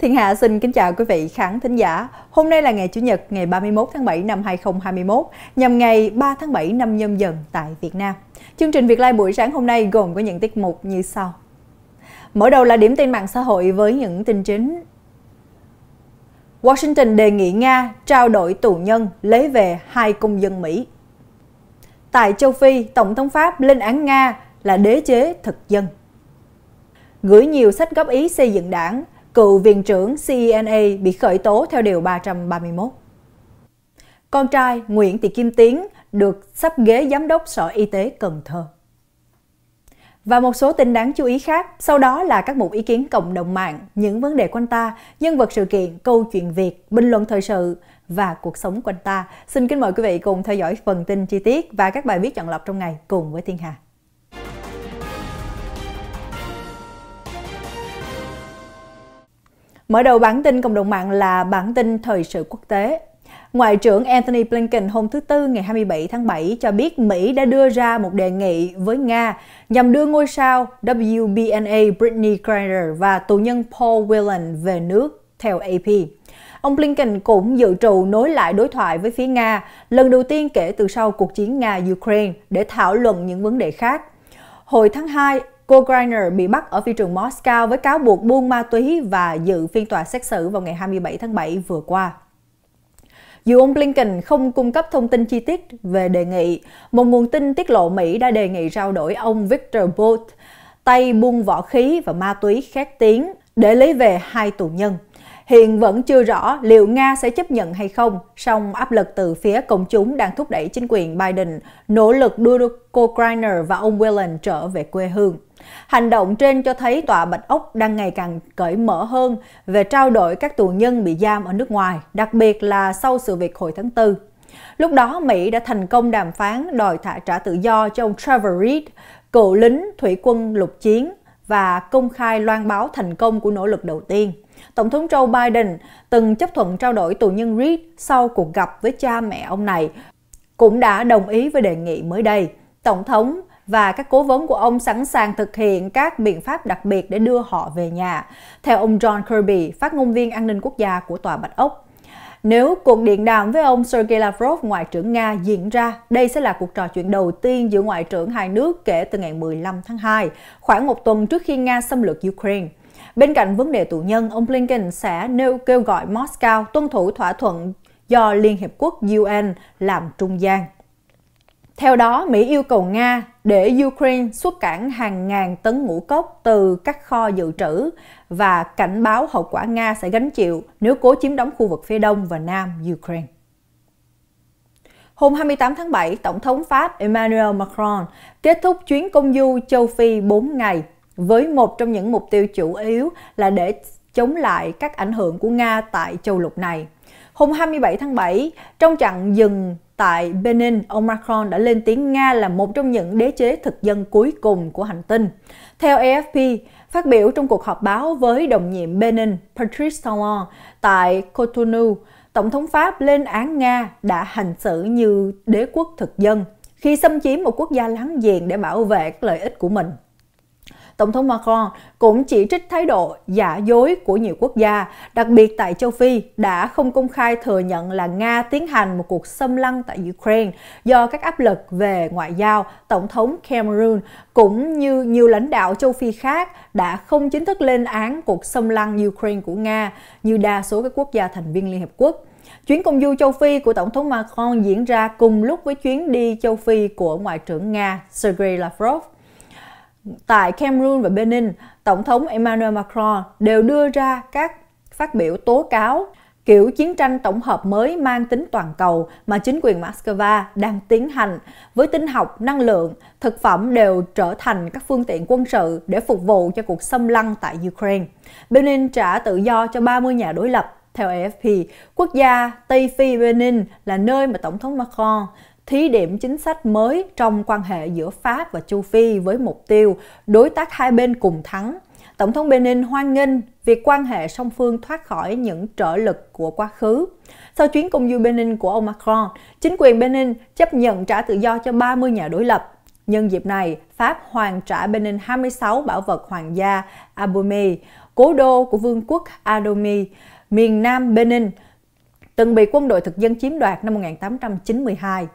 Thiên Hạ xin kính chào quý vị khán thính giả. Hôm nay là ngày Chủ nhật ngày 31 tháng 7 năm 2021, nhằm ngày 3 tháng 7 năm nhâm dần tại Việt Nam. Chương trình Việt Lai buổi sáng hôm nay gồm có những tiết mục như sau. Mở đầu là điểm tin mạng xã hội với những tin chính. Washington đề nghị Nga trao đổi tù nhân lấy về hai công dân Mỹ. Tại châu Phi, Tổng thống Pháp lên án Nga là đế chế thực dân. Gửi nhiều sách góp ý xây dựng đảng, cựu viện trưởng CENA bị khởi tố theo Điều 331. Con trai Nguyễn Thị Kim Tiến được sắp ghế giám đốc Sở Y tế Cần Thơ. Và một số tin đáng chú ý khác, sau đó là các mục ý kiến cộng đồng mạng, những vấn đề quanh ta, nhân vật sự kiện, câu chuyện Việt, bình luận thời sự và cuộc sống quanh ta. Xin kính mời quý vị cùng theo dõi phần tin chi tiết và các bài viết chọn lọc trong ngày cùng với Thiên Hà. Mở đầu bản tin cộng đồng mạng là bản tin thời sự quốc tế. Ngoại trưởng Anthony Blinken hôm thứ Tư ngày 27 tháng 7 cho biết Mỹ đã đưa ra một đề nghị với Nga nhằm đưa ngôi sao WBNA Britney Griner và tù nhân Paul Whelan về nước, theo AP. Ông Blinken cũng dự trù nối lại đối thoại với phía Nga lần đầu tiên kể từ sau cuộc chiến Nga-Ukraine để thảo luận những vấn đề khác. Hồi tháng 2, Cô Griner bị bắt ở phi trường Moscow với cáo buộc buôn ma túy và dự phiên tòa xét xử vào ngày 27 tháng 7 vừa qua. Dù ông Blinken không cung cấp thông tin chi tiết về đề nghị, một nguồn tin tiết lộ Mỹ đã đề nghị trao đổi ông Victor Bout, tay buôn vỏ khí và ma túy khét tiếng, để lấy về hai tù nhân. Hiện vẫn chưa rõ liệu Nga sẽ chấp nhận hay không, song áp lực từ phía công chúng đang thúc đẩy chính quyền Biden nỗ lực đưa cô Kreiner và ông Whelan trở về quê hương. Hành động trên cho thấy tòa Bạch Ốc đang ngày càng cởi mở hơn về trao đổi các tù nhân bị giam ở nước ngoài, đặc biệt là sau sự việc hồi tháng 4. Lúc đó, Mỹ đã thành công đàm phán đòi thả trả tự do cho ông Trevor Reed, cựu lính thủy quân lục chiến và công khai loan báo thành công của nỗ lực đầu tiên. Tổng thống Joe Biden từng chấp thuận trao đổi tù nhân Reed sau cuộc gặp với cha mẹ ông này, cũng đã đồng ý với đề nghị mới đây. Tổng thống và các cố vấn của ông sẵn sàng thực hiện các biện pháp đặc biệt để đưa họ về nhà, theo ông John Kirby, phát ngôn viên an ninh quốc gia của Tòa Bạch Ốc. Nếu cuộc điện đàm với ông Sergei Lavrov, Ngoại trưởng Nga, diễn ra, đây sẽ là cuộc trò chuyện đầu tiên giữa Ngoại trưởng hai nước kể từ ngày 15 tháng 2, khoảng một tuần trước khi Nga xâm lược Ukraine. Bên cạnh vấn đề tù nhân, ông Blinken sẽ nêu kêu gọi Moscow tuân thủ thỏa thuận do Liên Hiệp Quốc UN làm trung gian. Theo đó, Mỹ yêu cầu Nga để Ukraine xuất cảng hàng ngàn tấn ngũ cốc từ các kho dự trữ và cảnh báo hậu quả Nga sẽ gánh chịu nếu cố chiếm đóng khu vực phía đông và nam Ukraine. Hôm 28 tháng 7, Tổng thống Pháp Emmanuel Macron kết thúc chuyến công du châu Phi 4 ngày với một trong những mục tiêu chủ yếu là để chống lại các ảnh hưởng của Nga tại châu lục này. Hôm 27 tháng 7, trong trận dừng tại Benin, ông Macron đã lên tiếng Nga là một trong những đế chế thực dân cuối cùng của hành tinh. Theo AFP, phát biểu trong cuộc họp báo với đồng nhiệm Benin Patrice Talon tại Cotonou, Tổng thống Pháp lên án Nga đã hành xử như đế quốc thực dân khi xâm chiếm một quốc gia láng giềng để bảo vệ các lợi ích của mình. Tổng thống Macron cũng chỉ trích thái độ giả dối của nhiều quốc gia, đặc biệt tại châu Phi, đã không công khai thừa nhận là Nga tiến hành một cuộc xâm lăng tại Ukraine do các áp lực về ngoại giao. Tổng thống Cameroon cũng như nhiều lãnh đạo châu Phi khác đã không chính thức lên án cuộc xâm lăng Ukraine của Nga như đa số các quốc gia thành viên Liên Hợp Quốc. Chuyến công du châu Phi của Tổng thống Macron diễn ra cùng lúc với chuyến đi châu Phi của Ngoại trưởng Nga Sergei Lavrov tại Cameroon và Benin, Tổng thống Emmanuel Macron đều đưa ra các phát biểu tố cáo kiểu chiến tranh tổng hợp mới mang tính toàn cầu mà chính quyền Moscow đang tiến hành, với tinh học, năng lượng, thực phẩm đều trở thành các phương tiện quân sự để phục vụ cho cuộc xâm lăng tại Ukraine. Benin trả tự do cho 30 nhà đối lập theo AFP, quốc gia Tây Phi Benin là nơi mà Tổng thống Macron thí điểm chính sách mới trong quan hệ giữa Pháp và Châu Phi với mục tiêu đối tác hai bên cùng thắng. Tổng thống Benin hoan nghênh việc quan hệ song phương thoát khỏi những trở lực của quá khứ. Sau chuyến công du Benin của ông Macron, chính quyền Benin chấp nhận trả tự do cho 30 nhà đối lập. Nhân dịp này, Pháp hoàn trả Benin 26 bảo vật hoàng gia Abomey, cố đô của vương quốc Adomi, miền nam Benin, từng bị quân đội thực dân chiếm đoạt năm 1892.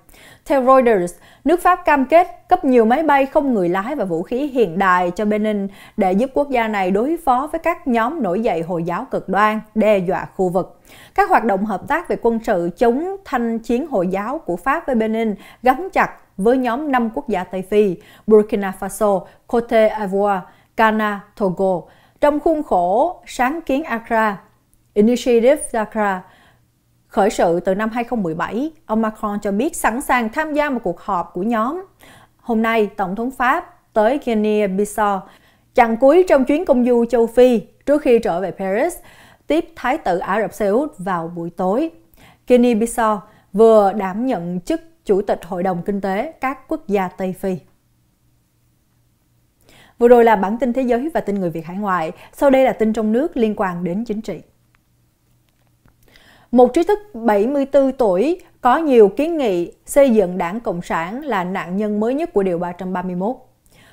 Theo Reuters, nước Pháp cam kết cấp nhiều máy bay không người lái và vũ khí hiện đại cho Benin để giúp quốc gia này đối phó với các nhóm nổi dậy Hồi giáo cực đoan, đe dọa khu vực. Các hoạt động hợp tác về quân sự chống thanh chiến Hồi giáo của Pháp với Benin gắn chặt với nhóm 5 quốc gia Tây Phi, Burkina Faso, Côte d'Ivoire, Ghana, Togo, trong khuôn khổ sáng kiến Accra, Initiative Accra, Khởi sự từ năm 2017, ông Macron cho biết sẵn sàng tham gia một cuộc họp của nhóm. Hôm nay, Tổng thống Pháp tới Guinea-Bissau, chặng cuối trong chuyến công du châu Phi trước khi trở về Paris, tiếp Thái tử Ả Rập Xê Út vào buổi tối. Guinea-Bissau vừa đảm nhận chức Chủ tịch Hội đồng Kinh tế các quốc gia Tây Phi. Vừa rồi là bản tin thế giới và tin người Việt hải ngoại, sau đây là tin trong nước liên quan đến chính trị. Một trí thức 74 tuổi có nhiều kiến nghị xây dựng đảng Cộng sản là nạn nhân mới nhất của Điều 331.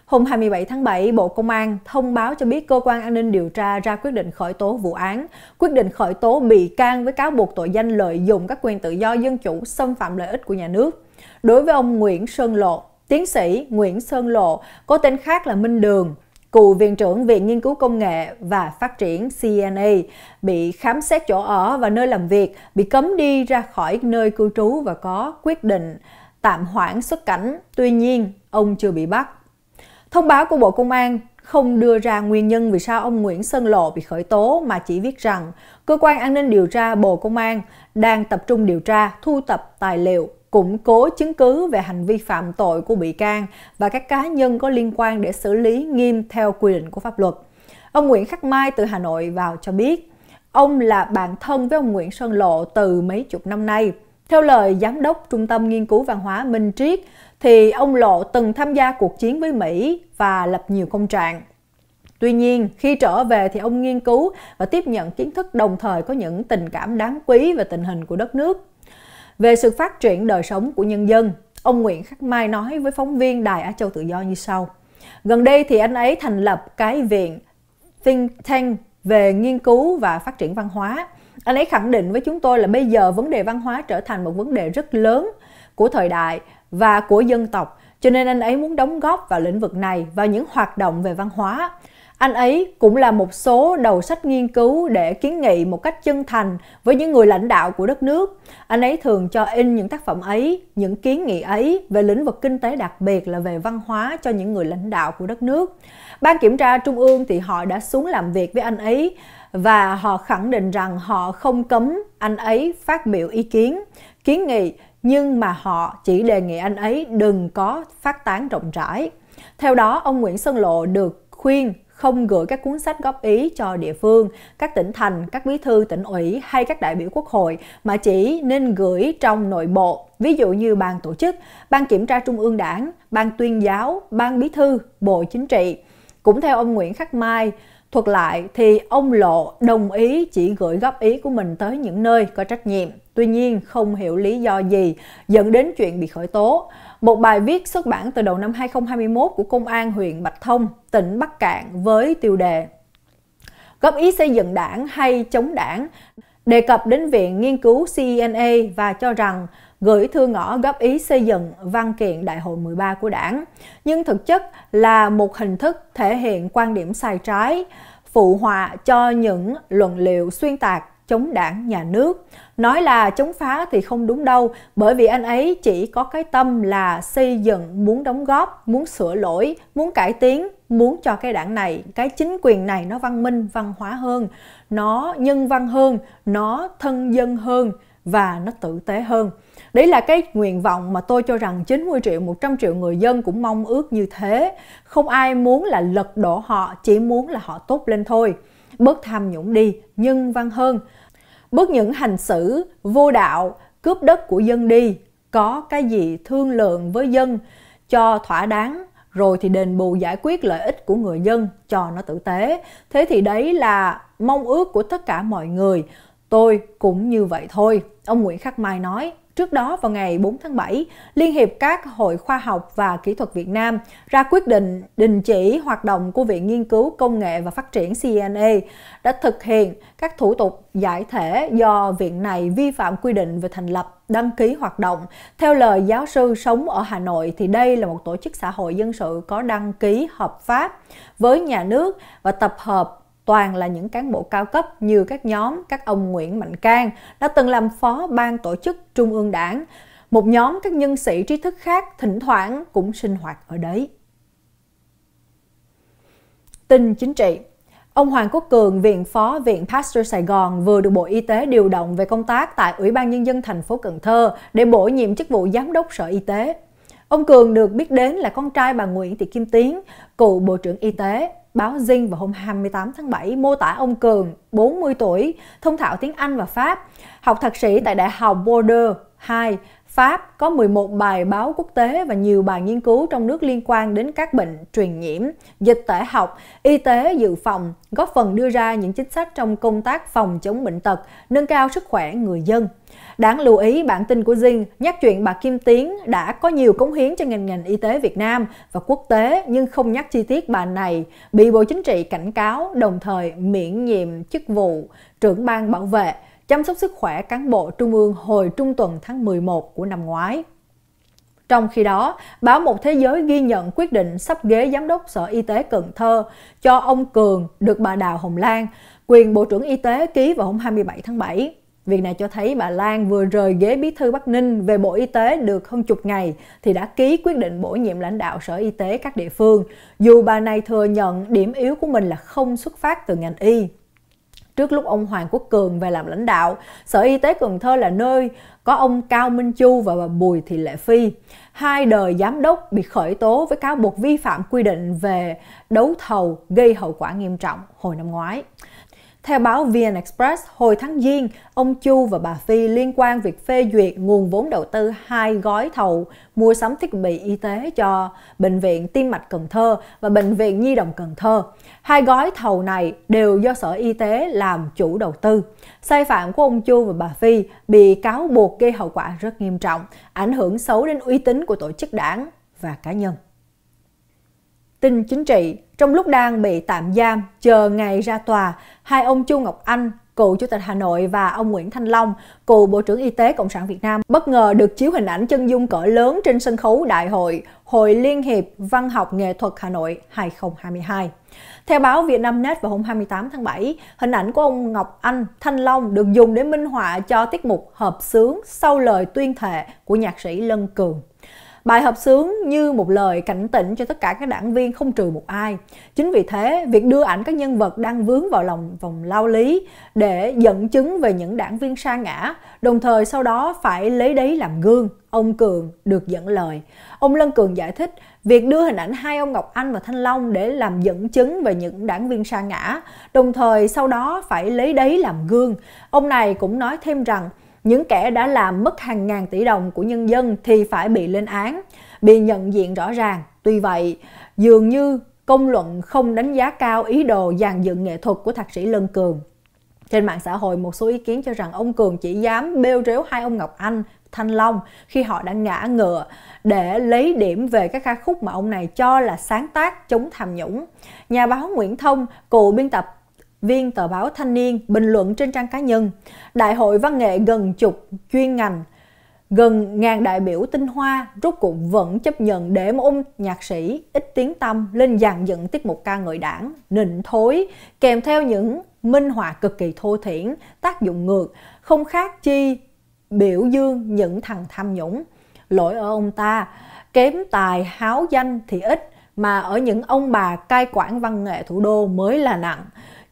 Hôm 27 tháng 7, Bộ Công an thông báo cho biết cơ quan an ninh điều tra ra quyết định khởi tố vụ án, quyết định khởi tố bị can với cáo buộc tội danh lợi dụng các quyền tự do dân chủ xâm phạm lợi ích của nhà nước. Đối với ông Nguyễn Sơn Lộ, tiến sĩ Nguyễn Sơn Lộ, có tên khác là Minh Đường, cựu Viện trưởng Viện Nghiên cứu Công nghệ và Phát triển CNA, bị khám xét chỗ ở và nơi làm việc, bị cấm đi ra khỏi nơi cư trú và có quyết định tạm hoãn xuất cảnh. Tuy nhiên, ông chưa bị bắt. Thông báo của Bộ Công an không đưa ra nguyên nhân vì sao ông Nguyễn Sơn Lộ bị khởi tố mà chỉ viết rằng cơ quan an ninh điều tra Bộ Công an đang tập trung điều tra, thu tập tài liệu củng cố chứng cứ về hành vi phạm tội của bị can và các cá nhân có liên quan để xử lý nghiêm theo quy định của pháp luật. Ông Nguyễn Khắc Mai từ Hà Nội vào cho biết, ông là bạn thân với ông Nguyễn Sơn Lộ từ mấy chục năm nay. Theo lời giám đốc Trung tâm Nghiên cứu Văn hóa Minh Triết, thì ông Lộ từng tham gia cuộc chiến với Mỹ và lập nhiều công trạng. Tuy nhiên, khi trở về thì ông nghiên cứu và tiếp nhận kiến thức đồng thời có những tình cảm đáng quý về tình hình của đất nước về sự phát triển đời sống của nhân dân, ông Nguyễn Khắc Mai nói với phóng viên Đài Á Châu Tự Do như sau. Gần đây thì anh ấy thành lập cái viện Think Tank về nghiên cứu và phát triển văn hóa. Anh ấy khẳng định với chúng tôi là bây giờ vấn đề văn hóa trở thành một vấn đề rất lớn của thời đại và của dân tộc, cho nên anh ấy muốn đóng góp vào lĩnh vực này và những hoạt động về văn hóa. Anh ấy cũng là một số đầu sách nghiên cứu để kiến nghị một cách chân thành với những người lãnh đạo của đất nước. Anh ấy thường cho in những tác phẩm ấy, những kiến nghị ấy về lĩnh vực kinh tế đặc biệt là về văn hóa cho những người lãnh đạo của đất nước. Ban kiểm tra trung ương thì họ đã xuống làm việc với anh ấy và họ khẳng định rằng họ không cấm anh ấy phát biểu ý kiến, kiến nghị nhưng mà họ chỉ đề nghị anh ấy đừng có phát tán rộng rãi. Theo đó, ông Nguyễn Sơn Lộ được khuyên không gửi các cuốn sách góp ý cho địa phương, các tỉnh thành, các bí thư tỉnh ủy hay các đại biểu quốc hội mà chỉ nên gửi trong nội bộ, ví dụ như ban tổ chức, ban kiểm tra trung ương đảng, ban tuyên giáo, ban bí thư, bộ chính trị. Cũng theo ông Nguyễn Khắc Mai, thuật lại thì ông Lộ đồng ý chỉ gửi góp ý của mình tới những nơi có trách nhiệm. Tuy nhiên không hiểu lý do gì dẫn đến chuyện bị khởi tố. Một bài viết xuất bản từ đầu năm 2021 của Công an huyện Bạch Thông, tỉnh Bắc Cạn với tiêu đề Góp ý xây dựng đảng hay chống đảng đề cập đến Viện Nghiên cứu CNA và cho rằng gửi thư ngõ góp ý xây dựng văn kiện Đại hội 13 của đảng, nhưng thực chất là một hình thức thể hiện quan điểm sai trái, phụ họa cho những luận liệu xuyên tạc chống đảng nhà nước. Nói là chống phá thì không đúng đâu, bởi vì anh ấy chỉ có cái tâm là xây dựng, muốn đóng góp, muốn sửa lỗi, muốn cải tiến, muốn cho cái đảng này, cái chính quyền này nó văn minh, văn hóa hơn, nó nhân văn hơn, nó thân dân hơn và nó tử tế hơn. Đấy là cái nguyện vọng mà tôi cho rằng 90 triệu, 100 triệu người dân cũng mong ước như thế. Không ai muốn là lật đổ họ, chỉ muốn là họ tốt lên thôi. Bớt tham nhũng đi, nhân văn hơn, bước những hành xử vô đạo, cướp đất của dân đi, có cái gì thương lượng với dân cho thỏa đáng rồi thì đền bù giải quyết lợi ích của người dân cho nó tử tế. Thế thì đấy là mong ước của tất cả mọi người. Tôi cũng như vậy thôi, ông Nguyễn Khắc Mai nói. Trước đó vào ngày 4 tháng 7, Liên hiệp các hội khoa học và kỹ thuật Việt Nam ra quyết định đình chỉ hoạt động của Viện Nghiên cứu Công nghệ và Phát triển CNA đã thực hiện các thủ tục giải thể do viện này vi phạm quy định về thành lập, đăng ký hoạt động. Theo lời giáo sư sống ở Hà Nội thì đây là một tổ chức xã hội dân sự có đăng ký hợp pháp với nhà nước và tập hợp toàn là những cán bộ cao cấp như các nhóm các ông Nguyễn Mạnh Cang đã từng làm phó ban tổ chức Trung ương Đảng. Một nhóm các nhân sĩ trí thức khác thỉnh thoảng cũng sinh hoạt ở đấy. Tin chính trị Ông Hoàng Quốc Cường, Viện Phó Viện Pasteur Sài Gòn vừa được Bộ Y tế điều động về công tác tại Ủy ban Nhân dân thành phố Cần Thơ để bổ nhiệm chức vụ Giám đốc Sở Y tế. Ông Cường được biết đến là con trai bà Nguyễn Thị Kim Tiến, cựu Bộ trưởng Y tế báo Zing vào hôm 28 tháng 7 mô tả ông Cường, 40 tuổi, thông thạo tiếng Anh và Pháp, học thạc sĩ tại Đại học Bordeaux 2 Pháp có 11 bài báo quốc tế và nhiều bài nghiên cứu trong nước liên quan đến các bệnh truyền nhiễm, dịch tễ học, y tế dự phòng, góp phần đưa ra những chính sách trong công tác phòng chống bệnh tật, nâng cao sức khỏe người dân. Đáng lưu ý, bản tin của Zing nhắc chuyện bà Kim Tiến đã có nhiều cống hiến cho ngành ngành y tế Việt Nam và quốc tế nhưng không nhắc chi tiết bà này bị Bộ Chính trị cảnh cáo đồng thời miễn nhiệm chức vụ trưởng ban bảo vệ chăm sóc sức khỏe cán bộ Trung ương hồi trung tuần tháng 11 của năm ngoái. Trong khi đó, báo Một Thế Giới ghi nhận quyết định sắp ghế Giám đốc Sở Y tế Cần Thơ cho ông Cường được bà Đào Hồng Lan, quyền Bộ trưởng Y tế ký vào hôm 27 tháng 7. Việc này cho thấy bà Lan vừa rời ghế bí thư Bắc Ninh về Bộ Y tế được hơn chục ngày thì đã ký quyết định bổ nhiệm lãnh đạo Sở Y tế các địa phương, dù bà này thừa nhận điểm yếu của mình là không xuất phát từ ngành y trước lúc ông Hoàng Quốc Cường về làm lãnh đạo. Sở Y tế Cần Thơ là nơi có ông Cao Minh Chu và bà Bùi Thị Lệ Phi. Hai đời giám đốc bị khởi tố với cáo buộc vi phạm quy định về đấu thầu gây hậu quả nghiêm trọng hồi năm ngoái. Theo báo VN Express, hồi tháng Giêng, ông Chu và bà Phi liên quan việc phê duyệt nguồn vốn đầu tư hai gói thầu mua sắm thiết bị y tế cho Bệnh viện Tim mạch Cần Thơ và Bệnh viện Nhi đồng Cần Thơ. Hai gói thầu này đều do Sở Y tế làm chủ đầu tư. Sai phạm của ông Chu và bà Phi bị cáo buộc gây hậu quả rất nghiêm trọng, ảnh hưởng xấu đến uy tín của tổ chức đảng và cá nhân. Tin chính trị, trong lúc đang bị tạm giam, chờ ngày ra tòa, hai ông Chu Ngọc Anh, cựu Chủ tịch Hà Nội và ông Nguyễn Thanh Long, cựu Bộ trưởng Y tế Cộng sản Việt Nam, bất ngờ được chiếu hình ảnh chân dung cỡ lớn trên sân khấu Đại hội Hội Liên hiệp Văn học Nghệ thuật Hà Nội 2022. Theo báo Vietnamnet vào hôm 28 tháng 7, hình ảnh của ông Ngọc Anh Thanh Long được dùng để minh họa cho tiết mục hợp xướng sau lời tuyên thệ của nhạc sĩ Lân Cường. Bài hợp sướng như một lời cảnh tỉnh cho tất cả các đảng viên không trừ một ai. Chính vì thế, việc đưa ảnh các nhân vật đang vướng vào lòng vòng lao lý để dẫn chứng về những đảng viên sa ngã, đồng thời sau đó phải lấy đấy làm gương. Ông Cường được dẫn lời. Ông Lân Cường giải thích, việc đưa hình ảnh hai ông Ngọc Anh và Thanh Long để làm dẫn chứng về những đảng viên sa ngã, đồng thời sau đó phải lấy đấy làm gương. Ông này cũng nói thêm rằng, những kẻ đã làm mất hàng ngàn tỷ đồng của nhân dân thì phải bị lên án, bị nhận diện rõ ràng. Tuy vậy, dường như công luận không đánh giá cao ý đồ dàn dựng nghệ thuật của thạc sĩ Lân Cường. Trên mạng xã hội, một số ý kiến cho rằng ông Cường chỉ dám bêu rếu hai ông Ngọc Anh, Thanh Long khi họ đã ngã ngựa để lấy điểm về các ca khúc mà ông này cho là sáng tác chống tham nhũng. Nhà báo Nguyễn Thông, cựu biên tập viên tờ báo Thanh niên bình luận trên trang cá nhân, đại hội văn nghệ gần chục chuyên ngành, gần ngàn đại biểu tinh hoa rốt cuộc vẫn chấp nhận để mà ôm nhạc sĩ ít tiếng tâm lên dàn dựng tiết mục ca ngợi đảng, nịnh thối, kèm theo những minh họa cực kỳ thô thiển, tác dụng ngược, không khác chi biểu dương những thằng tham nhũng. Lỗi ở ông ta, kém tài háo danh thì ít, mà ở những ông bà cai quản văn nghệ thủ đô mới là nặng.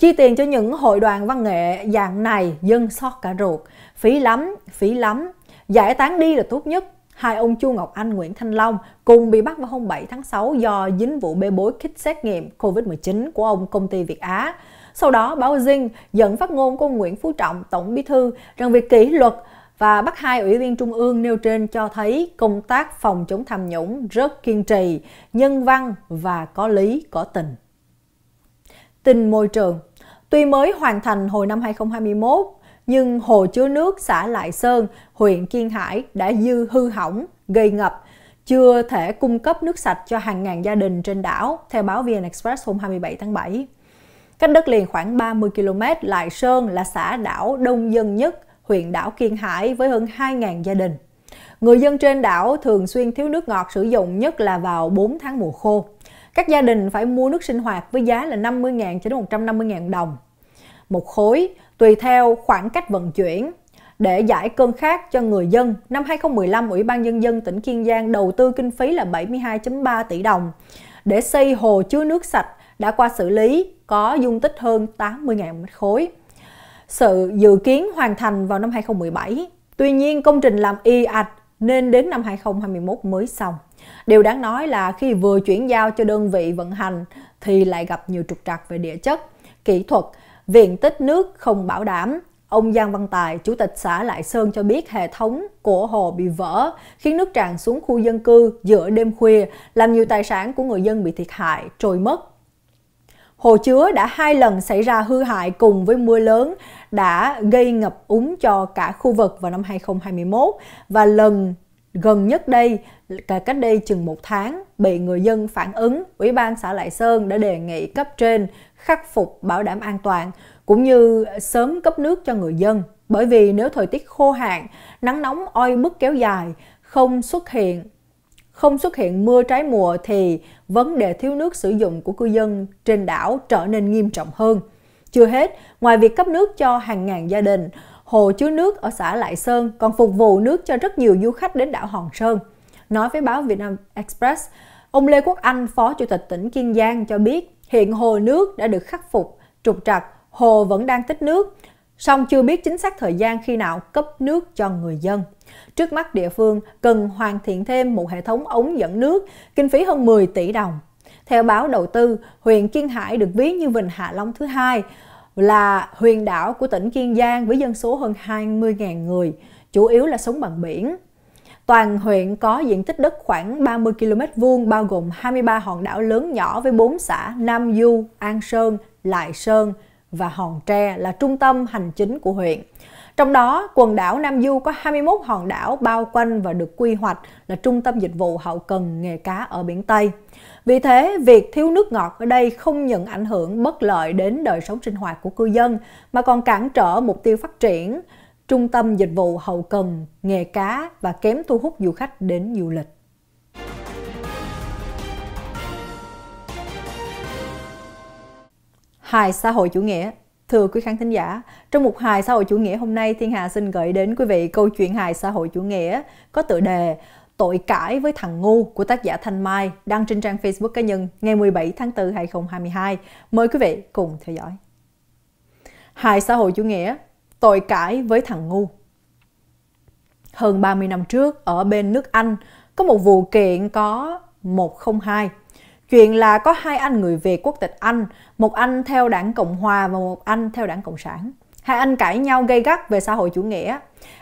Chi tiền cho những hội đoàn văn nghệ dạng này dân xót cả ruột. Phí lắm, phí lắm. Giải tán đi là tốt nhất. Hai ông Chu Ngọc Anh, Nguyễn Thanh Long cùng bị bắt vào hôm 7 tháng 6 do dính vụ bê bối kích xét nghiệm COVID-19 của ông công ty Việt Á. Sau đó, báo Dinh dẫn phát ngôn của Nguyễn Phú Trọng, Tổng Bí Thư rằng việc kỷ luật và bắt hai ủy viên trung ương nêu trên cho thấy công tác phòng chống tham nhũng rất kiên trì, nhân văn và có lý, có tình. tình môi trường Tuy mới hoàn thành hồi năm 2021, nhưng hồ chứa nước xã Lại Sơn, huyện Kiên Hải đã dư hư hỏng, gây ngập, chưa thể cung cấp nước sạch cho hàng ngàn gia đình trên đảo, theo báo VN Express hôm 27 tháng 7. Cách đất liền khoảng 30 km, Lại Sơn là xã đảo đông dân nhất, huyện đảo Kiên Hải với hơn 2.000 gia đình. Người dân trên đảo thường xuyên thiếu nước ngọt sử dụng nhất là vào 4 tháng mùa khô. Các gia đình phải mua nước sinh hoạt với giá là 50.000 cho đến 150.000 đồng một khối tùy theo khoảng cách vận chuyển. Để giải cơn khát cho người dân, năm 2015, Ủy ban Nhân dân tỉnh Kiên Giang đầu tư kinh phí là 72.3 tỷ đồng để xây hồ chứa nước sạch đã qua xử lý có dung tích hơn 80.000 mét khối. Sự dự kiến hoàn thành vào năm 2017. Tuy nhiên, công trình làm y ạch nên đến năm 2021 mới xong. Điều đáng nói là khi vừa chuyển giao cho đơn vị vận hành thì lại gặp nhiều trục trặc về địa chất, kỹ thuật, viện tích nước không bảo đảm. Ông Giang Văn Tài, Chủ tịch xã Lại Sơn cho biết hệ thống của hồ bị vỡ, khiến nước tràn xuống khu dân cư giữa đêm khuya, làm nhiều tài sản của người dân bị thiệt hại, trôi mất. Hồ chứa đã hai lần xảy ra hư hại cùng với mưa lớn đã gây ngập úng cho cả khu vực vào năm 2021 và lần gần nhất đây cả cách đây chừng một tháng bị người dân phản ứng ủy ban xã lại sơn đã đề nghị cấp trên khắc phục bảo đảm an toàn cũng như sớm cấp nước cho người dân bởi vì nếu thời tiết khô hạn nắng nóng oi bức kéo dài không xuất hiện không xuất hiện mưa trái mùa thì vấn đề thiếu nước sử dụng của cư dân trên đảo trở nên nghiêm trọng hơn. Chưa hết, ngoài việc cấp nước cho hàng ngàn gia đình, hồ chứa nước ở xã Lại Sơn còn phục vụ nước cho rất nhiều du khách đến đảo Hòn Sơn. Nói với báo Vietnam Express, ông Lê Quốc Anh, Phó Chủ tịch tỉnh Kiên Giang cho biết hiện hồ nước đã được khắc phục, trục trặc, hồ vẫn đang tích nước, song chưa biết chính xác thời gian khi nào cấp nước cho người dân. Trước mắt địa phương cần hoàn thiện thêm một hệ thống ống dẫn nước, kinh phí hơn 10 tỷ đồng. Theo báo đầu tư, huyện Kiên Hải được ví như Vịnh Hạ Long thứ hai, là huyền đảo của tỉnh Kiên Giang với dân số hơn 20.000 người, chủ yếu là sống bằng biển. Toàn huyện có diện tích đất khoảng 30 km vuông bao gồm 23 hòn đảo lớn nhỏ với 4 xã Nam Du, An Sơn, Lại Sơn, và Hòn Tre là trung tâm hành chính của huyện. Trong đó, quần đảo Nam Du có 21 hòn đảo bao quanh và được quy hoạch là trung tâm dịch vụ hậu cần nghề cá ở biển Tây. Vì thế, việc thiếu nước ngọt ở đây không những ảnh hưởng bất lợi đến đời sống sinh hoạt của cư dân mà còn cản trở mục tiêu phát triển trung tâm dịch vụ hậu cần nghề cá và kém thu hút du khách đến du lịch. hài xã hội chủ nghĩa. Thưa quý khán thính giả, trong mục hài xã hội chủ nghĩa hôm nay, Thiên Hà xin gửi đến quý vị câu chuyện hài xã hội chủ nghĩa có tựa đề Tội cãi với thằng ngu của tác giả Thanh Mai đăng trên trang Facebook cá nhân ngày 17 tháng 4 2022. Mời quý vị cùng theo dõi. Hài xã hội chủ nghĩa, tội cãi với thằng ngu. Hơn 30 năm trước, ở bên nước Anh, có một vụ kiện có 102 Chuyện là có hai anh người Việt quốc tịch Anh, một anh theo đảng Cộng Hòa và một anh theo đảng Cộng sản. Hai anh cãi nhau gây gắt về xã hội chủ nghĩa.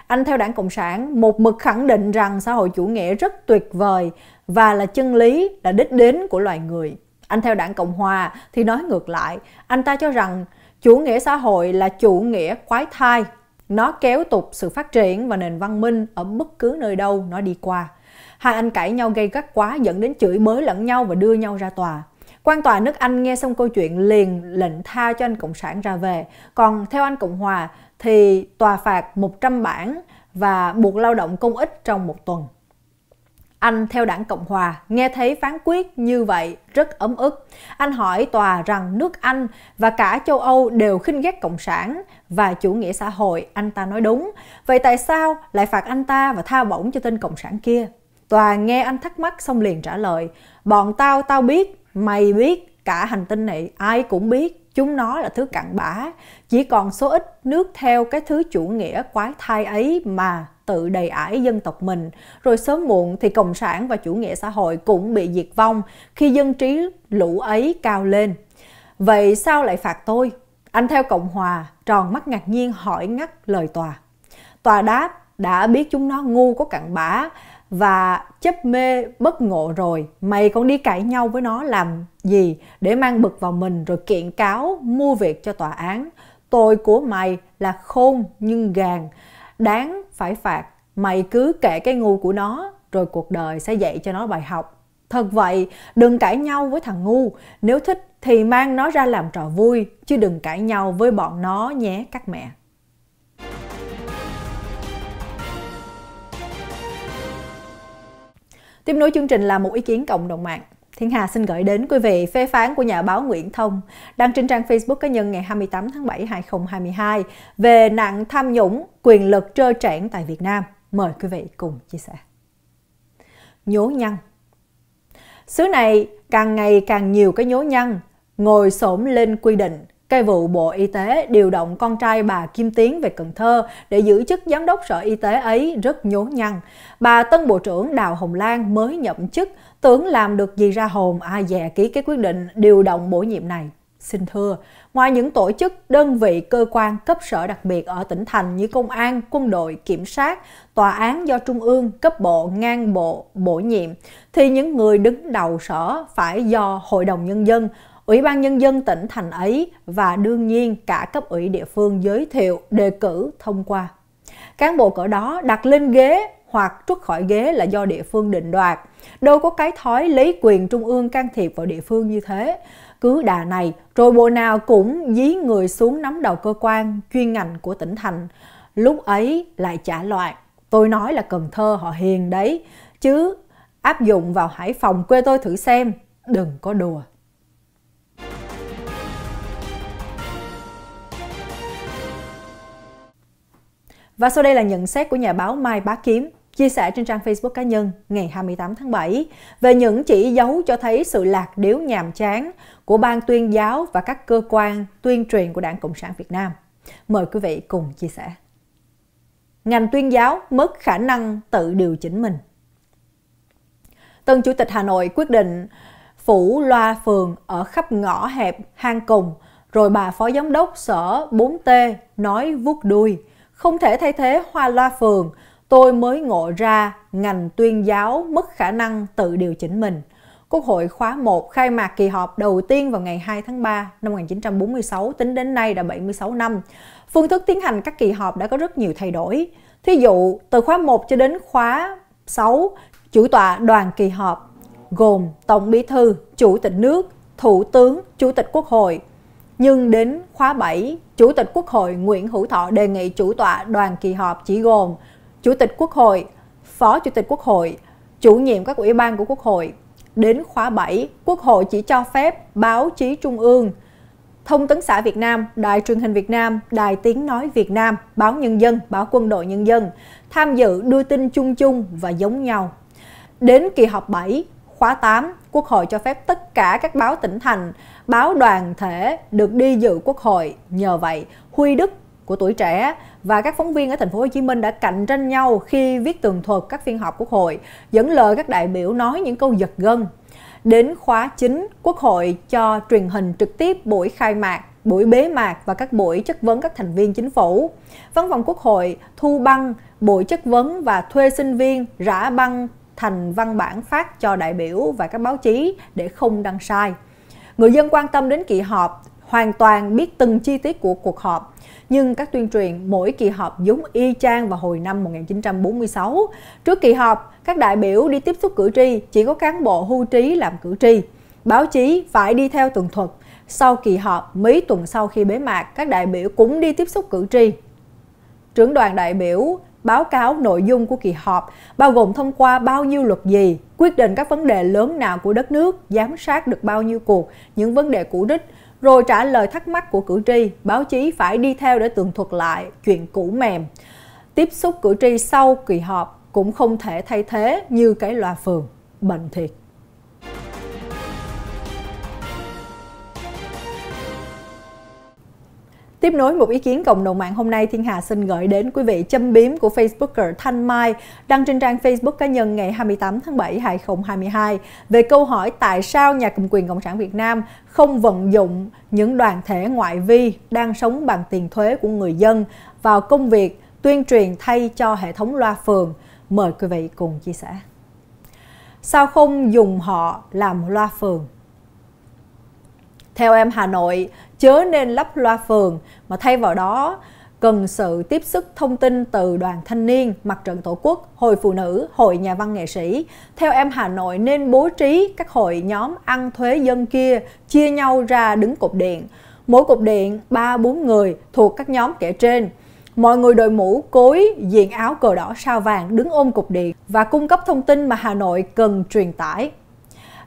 Anh theo đảng Cộng sản một mực khẳng định rằng xã hội chủ nghĩa rất tuyệt vời và là chân lý, là đích đến của loài người. Anh theo đảng Cộng Hòa thì nói ngược lại, anh ta cho rằng chủ nghĩa xã hội là chủ nghĩa quái thai. Nó kéo tục sự phát triển và nền văn minh ở bất cứ nơi đâu nó đi qua. Hai anh cãi nhau gây gắt quá dẫn đến chửi bới lẫn nhau và đưa nhau ra tòa. Quan tòa nước Anh nghe xong câu chuyện liền lệnh tha cho anh Cộng sản ra về. Còn theo anh Cộng Hòa thì tòa phạt 100 bảng và buộc lao động công ích trong một tuần. Anh theo đảng Cộng Hòa nghe thấy phán quyết như vậy rất ấm ức. Anh hỏi tòa rằng nước Anh và cả châu Âu đều khinh ghét Cộng sản và chủ nghĩa xã hội. Anh ta nói đúng. Vậy tại sao lại phạt anh ta và tha bổng cho tên Cộng sản kia? Tòa nghe anh thắc mắc xong liền trả lời, bọn tao tao biết, mày biết, cả hành tinh này ai cũng biết, chúng nó là thứ cặn bã, chỉ còn số ít nước theo cái thứ chủ nghĩa quái thai ấy mà tự đầy ải dân tộc mình, rồi sớm muộn thì cộng sản và chủ nghĩa xã hội cũng bị diệt vong khi dân trí lũ ấy cao lên. Vậy sao lại phạt tôi? Anh theo Cộng Hòa, tròn mắt ngạc nhiên hỏi ngắt lời tòa. Tòa đáp, đã biết chúng nó ngu có cặn bã, và chấp mê bất ngộ rồi mày còn đi cãi nhau với nó làm gì để mang bực vào mình rồi kiện cáo mua việc cho tòa án tội của mày là khôn nhưng gàn đáng phải phạt mày cứ kệ cái ngu của nó rồi cuộc đời sẽ dạy cho nó bài học thật vậy đừng cãi nhau với thằng ngu nếu thích thì mang nó ra làm trò vui chứ đừng cãi nhau với bọn nó nhé các mẹ Tiếp nối chương trình là một ý kiến cộng đồng mạng. Thiên Hà xin gửi đến quý vị phê phán của nhà báo Nguyễn Thông đăng trên trang Facebook cá nhân ngày 28 tháng 7 2022 về nạn tham nhũng, quyền lực trơ trẽn tại Việt Nam. Mời quý vị cùng chia sẻ. Nhố nhăn Xứ này càng ngày càng nhiều cái nhố nhăn, ngồi xổm lên quy định, cái vụ Bộ Y tế điều động con trai bà Kim Tiến về Cần Thơ để giữ chức giám đốc sở y tế ấy rất nhố nhăn. Bà Tân Bộ trưởng Đào Hồng Lan mới nhậm chức, tưởng làm được gì ra hồn ai dè ký cái quyết định điều động bổ nhiệm này. Xin thưa, ngoài những tổ chức, đơn vị, cơ quan cấp sở đặc biệt ở tỉnh thành như công an, quân đội, kiểm sát, tòa án do trung ương, cấp bộ, ngang bộ, bổ nhiệm, thì những người đứng đầu sở phải do Hội đồng Nhân dân, Ủy ban Nhân dân tỉnh thành ấy và đương nhiên cả cấp ủy địa phương giới thiệu, đề cử, thông qua. Cán bộ cỡ đó đặt lên ghế hoặc trút khỏi ghế là do địa phương định đoạt. Đâu có cái thói lấy quyền trung ương can thiệp vào địa phương như thế. Cứ đà này, rồi bộ nào cũng dí người xuống nắm đầu cơ quan, chuyên ngành của tỉnh thành. Lúc ấy lại trả loạn. Tôi nói là Cần Thơ họ hiền đấy, chứ áp dụng vào Hải Phòng quê tôi thử xem, đừng có đùa. Và sau đây là nhận xét của nhà báo Mai Bá Kiếm chia sẻ trên trang Facebook cá nhân ngày 28 tháng 7 về những chỉ dấu cho thấy sự lạc điếu nhàm chán của ban tuyên giáo và các cơ quan tuyên truyền của Đảng Cộng sản Việt Nam. Mời quý vị cùng chia sẻ. Ngành tuyên giáo mất khả năng tự điều chỉnh mình. Tân Chủ tịch Hà Nội quyết định phủ loa phường ở khắp ngõ hẹp hang cùng, rồi bà phó giám đốc sở 4T nói vuốt đuôi – không thể thay thế hoa loa phường, tôi mới ngộ ra ngành tuyên giáo mất khả năng tự điều chỉnh mình. Quốc hội khóa 1 khai mạc kỳ họp đầu tiên vào ngày 2 tháng 3 năm 1946, tính đến nay đã 76 năm. Phương thức tiến hành các kỳ họp đã có rất nhiều thay đổi. Thí dụ, từ khóa 1 cho đến khóa 6, chủ tọa đoàn kỳ họp gồm Tổng Bí thư, Chủ tịch nước, Thủ tướng, Chủ tịch Quốc hội, nhưng đến khóa 7, Chủ tịch Quốc hội Nguyễn Hữu Thọ đề nghị chủ tọa đoàn kỳ họp chỉ gồm Chủ tịch Quốc hội, Phó Chủ tịch Quốc hội, chủ nhiệm các ủy ban của Quốc hội. Đến khóa 7, Quốc hội chỉ cho phép báo chí trung ương, Thông tấn xã Việt Nam, Đài truyền hình Việt Nam, Đài tiếng nói Việt Nam, Báo Nhân dân, Báo Quân đội Nhân dân tham dự đưa tin chung chung và giống nhau. Đến kỳ họp 7, khóa 8, Quốc hội cho phép tất cả các báo tỉnh thành báo đoàn thể được đi dự quốc hội nhờ vậy Huy Đức của tuổi trẻ và các phóng viên ở thành phố Hồ Chí Minh đã cạnh tranh nhau khi viết tường thuật các phiên họp Quốc hội, dẫn lời các đại biểu nói những câu giật gân. Đến khóa chính Quốc hội cho truyền hình trực tiếp buổi khai mạc, buổi bế mạc và các buổi chất vấn các thành viên chính phủ. Văn phòng Quốc hội thu băng buổi chất vấn và thuê sinh viên rã băng thành văn bản phát cho đại biểu và các báo chí để không đăng sai. Người dân quan tâm đến kỳ họp hoàn toàn biết từng chi tiết của cuộc họp, nhưng các tuyên truyền mỗi kỳ họp giống y chang vào hồi năm 1946. Trước kỳ họp, các đại biểu đi tiếp xúc cử tri, chỉ có cán bộ hưu trí làm cử tri. Báo chí phải đi theo tường thuật. Sau kỳ họp, mấy tuần sau khi bế mạc, các đại biểu cũng đi tiếp xúc cử tri. Trưởng đoàn đại biểu báo cáo nội dung của kỳ họp, bao gồm thông qua bao nhiêu luật gì, quyết định các vấn đề lớn nào của đất nước, giám sát được bao nhiêu cuộc, những vấn đề cũ đích, rồi trả lời thắc mắc của cử tri, báo chí phải đi theo để tường thuật lại chuyện cũ mềm. Tiếp xúc cử tri sau kỳ họp cũng không thể thay thế như cái loa phường. Bệnh thiệt. Tiếp nối một ý kiến cộng đồng mạng hôm nay, Thiên Hà xin gửi đến quý vị châm biếm của Facebooker Thanh Mai đăng trên trang Facebook cá nhân ngày 28 tháng 7, 2022 về câu hỏi tại sao nhà cầm quyền Cộng sản Việt Nam không vận dụng những đoàn thể ngoại vi đang sống bằng tiền thuế của người dân vào công việc tuyên truyền thay cho hệ thống loa phường. Mời quý vị cùng chia sẻ. Sao không dùng họ làm loa phường? Theo em Hà Nội chớ nên lắp loa phường mà thay vào đó cần sự tiếp sức thông tin từ đoàn thanh niên, mặt trận tổ quốc, hội phụ nữ, hội nhà văn nghệ sĩ. Theo em Hà Nội nên bố trí các hội nhóm ăn thuế dân kia chia nhau ra đứng cục điện. Mỗi cục điện 3-4 người thuộc các nhóm kể trên. Mọi người đội mũ, cối, diện áo cờ đỏ sao vàng đứng ôm cục điện và cung cấp thông tin mà Hà Nội cần truyền tải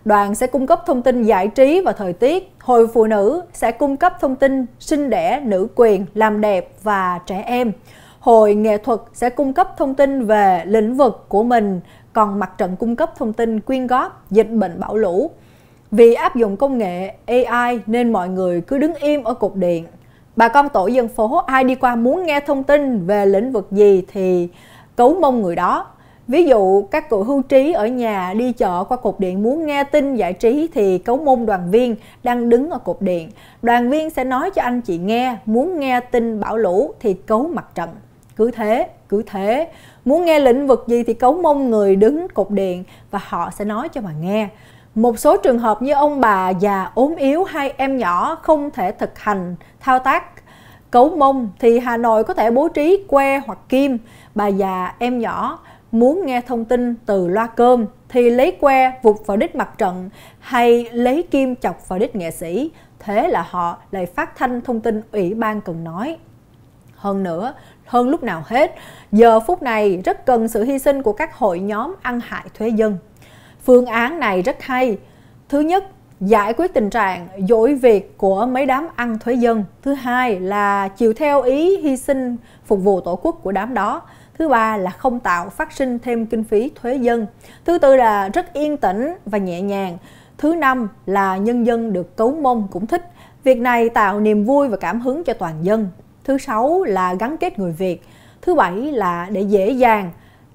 đoàn sẽ cung cấp thông tin giải trí và thời tiết, hội phụ nữ sẽ cung cấp thông tin sinh đẻ, nữ quyền, làm đẹp và trẻ em. Hội nghệ thuật sẽ cung cấp thông tin về lĩnh vực của mình, còn mặt trận cung cấp thông tin quyên góp, dịch bệnh bão lũ. Vì áp dụng công nghệ AI nên mọi người cứ đứng im ở cục điện. Bà con tổ dân phố ai đi qua muốn nghe thông tin về lĩnh vực gì thì cấu mông người đó ví dụ các cụ hưu trí ở nhà đi chợ qua cột điện muốn nghe tin giải trí thì cấu môn đoàn viên đang đứng ở cột điện đoàn viên sẽ nói cho anh chị nghe muốn nghe tin bão lũ thì cấu mặt trận cứ thế cứ thế muốn nghe lĩnh vực gì thì cấu mông người đứng cột điện và họ sẽ nói cho mà nghe một số trường hợp như ông bà già ốm yếu hay em nhỏ không thể thực hành thao tác cấu mông thì Hà Nội có thể bố trí que hoặc kim, bà già, em nhỏ muốn nghe thông tin từ loa cơm thì lấy que vụt vào đít mặt trận hay lấy kim chọc vào đít nghệ sĩ. Thế là họ lại phát thanh thông tin ủy ban cần nói. Hơn nữa, hơn lúc nào hết, giờ phút này rất cần sự hy sinh của các hội nhóm ăn hại thuế dân. Phương án này rất hay. Thứ nhất, giải quyết tình trạng dối việc của mấy đám ăn thuế dân. Thứ hai là chiều theo ý hy sinh phục vụ tổ quốc của đám đó thứ ba là không tạo phát sinh thêm kinh phí thuế dân thứ tư là rất yên tĩnh và nhẹ nhàng thứ năm là nhân dân được cấu mông cũng thích việc này tạo niềm vui và cảm hứng cho toàn dân thứ sáu là gắn kết người việt thứ bảy là để dễ dàng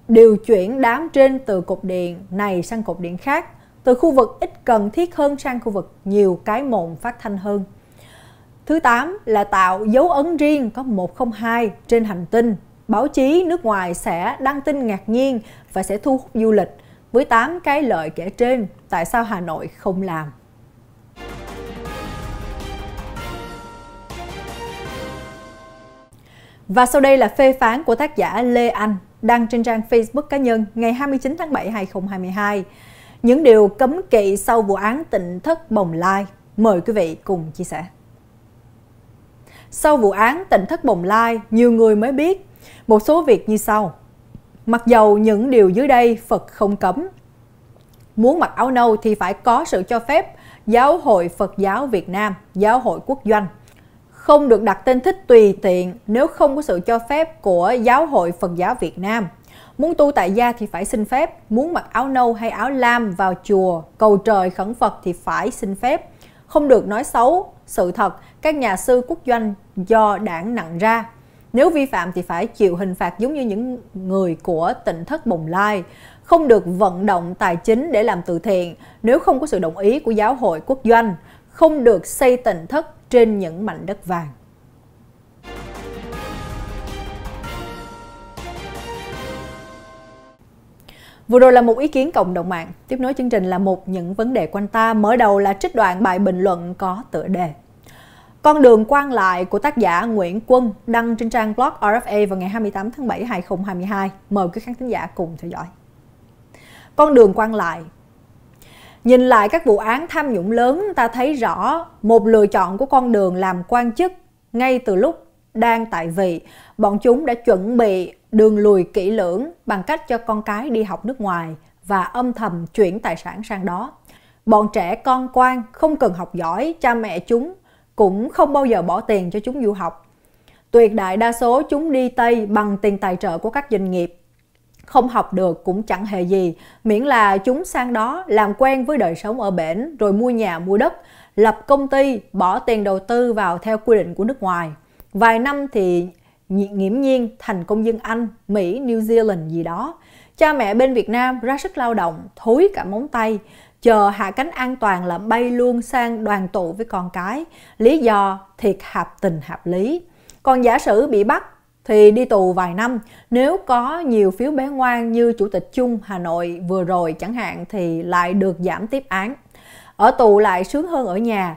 điều chuyển đám trên từ cột điện này sang cột điện khác từ khu vực ít cần thiết hơn sang khu vực nhiều cái mộn phát thanh hơn Thứ 8 là tạo dấu ấn riêng có 102 trên hành tinh báo chí nước ngoài sẽ đăng tin ngạc nhiên và sẽ thu hút du lịch. Với 8 cái lợi kể trên, tại sao Hà Nội không làm? Và sau đây là phê phán của tác giả Lê Anh đăng trên trang Facebook cá nhân ngày 29 tháng 7 2022. Những điều cấm kỵ sau vụ án tịnh thất Bồng Lai. Mời quý vị cùng chia sẻ. Sau vụ án tịnh thất Bồng Lai, nhiều người mới biết một số việc như sau. Mặc dầu những điều dưới đây Phật không cấm, muốn mặc áo nâu thì phải có sự cho phép Giáo hội Phật giáo Việt Nam, Giáo hội Quốc doanh. Không được đặt tên thích tùy tiện nếu không có sự cho phép của Giáo hội Phật giáo Việt Nam. Muốn tu tại gia thì phải xin phép, muốn mặc áo nâu hay áo lam vào chùa, cầu trời khẩn Phật thì phải xin phép. Không được nói xấu, sự thật, các nhà sư quốc doanh do đảng nặng ra. Nếu vi phạm thì phải chịu hình phạt giống như những người của tỉnh thất Bồng Lai, không được vận động tài chính để làm từ thiện nếu không có sự đồng ý của giáo hội quốc doanh, không được xây tỉnh thất trên những mảnh đất vàng. Vừa rồi là một ý kiến cộng đồng mạng. Tiếp nối chương trình là một những vấn đề quanh ta. Mở đầu là trích đoạn bài bình luận có tựa đề con đường quan lại của tác giả Nguyễn Quân đăng trên trang blog RFA vào ngày 28 tháng 7 2022. Mời quý khán thính giả cùng theo dõi. Con đường quan lại Nhìn lại các vụ án tham nhũng lớn, ta thấy rõ một lựa chọn của con đường làm quan chức ngay từ lúc đang tại vị, bọn chúng đã chuẩn bị đường lùi kỹ lưỡng bằng cách cho con cái đi học nước ngoài và âm thầm chuyển tài sản sang đó. Bọn trẻ con quan không cần học giỏi, cha mẹ chúng cũng không bao giờ bỏ tiền cho chúng du học. Tuyệt đại đa số chúng đi Tây bằng tiền tài trợ của các doanh nghiệp. Không học được cũng chẳng hề gì, miễn là chúng sang đó làm quen với đời sống ở bển, rồi mua nhà, mua đất, lập công ty, bỏ tiền đầu tư vào theo quy định của nước ngoài. Vài năm thì nghiễm nhiên thành công dân Anh, Mỹ, New Zealand gì đó. Cha mẹ bên Việt Nam ra sức lao động, thối cả móng tay, chờ hạ cánh an toàn là bay luôn sang đoàn tụ với con cái. Lý do thiệt hợp tình hợp lý. Còn giả sử bị bắt thì đi tù vài năm, nếu có nhiều phiếu bé ngoan như Chủ tịch Chung Hà Nội vừa rồi chẳng hạn thì lại được giảm tiếp án. Ở tù lại sướng hơn ở nhà,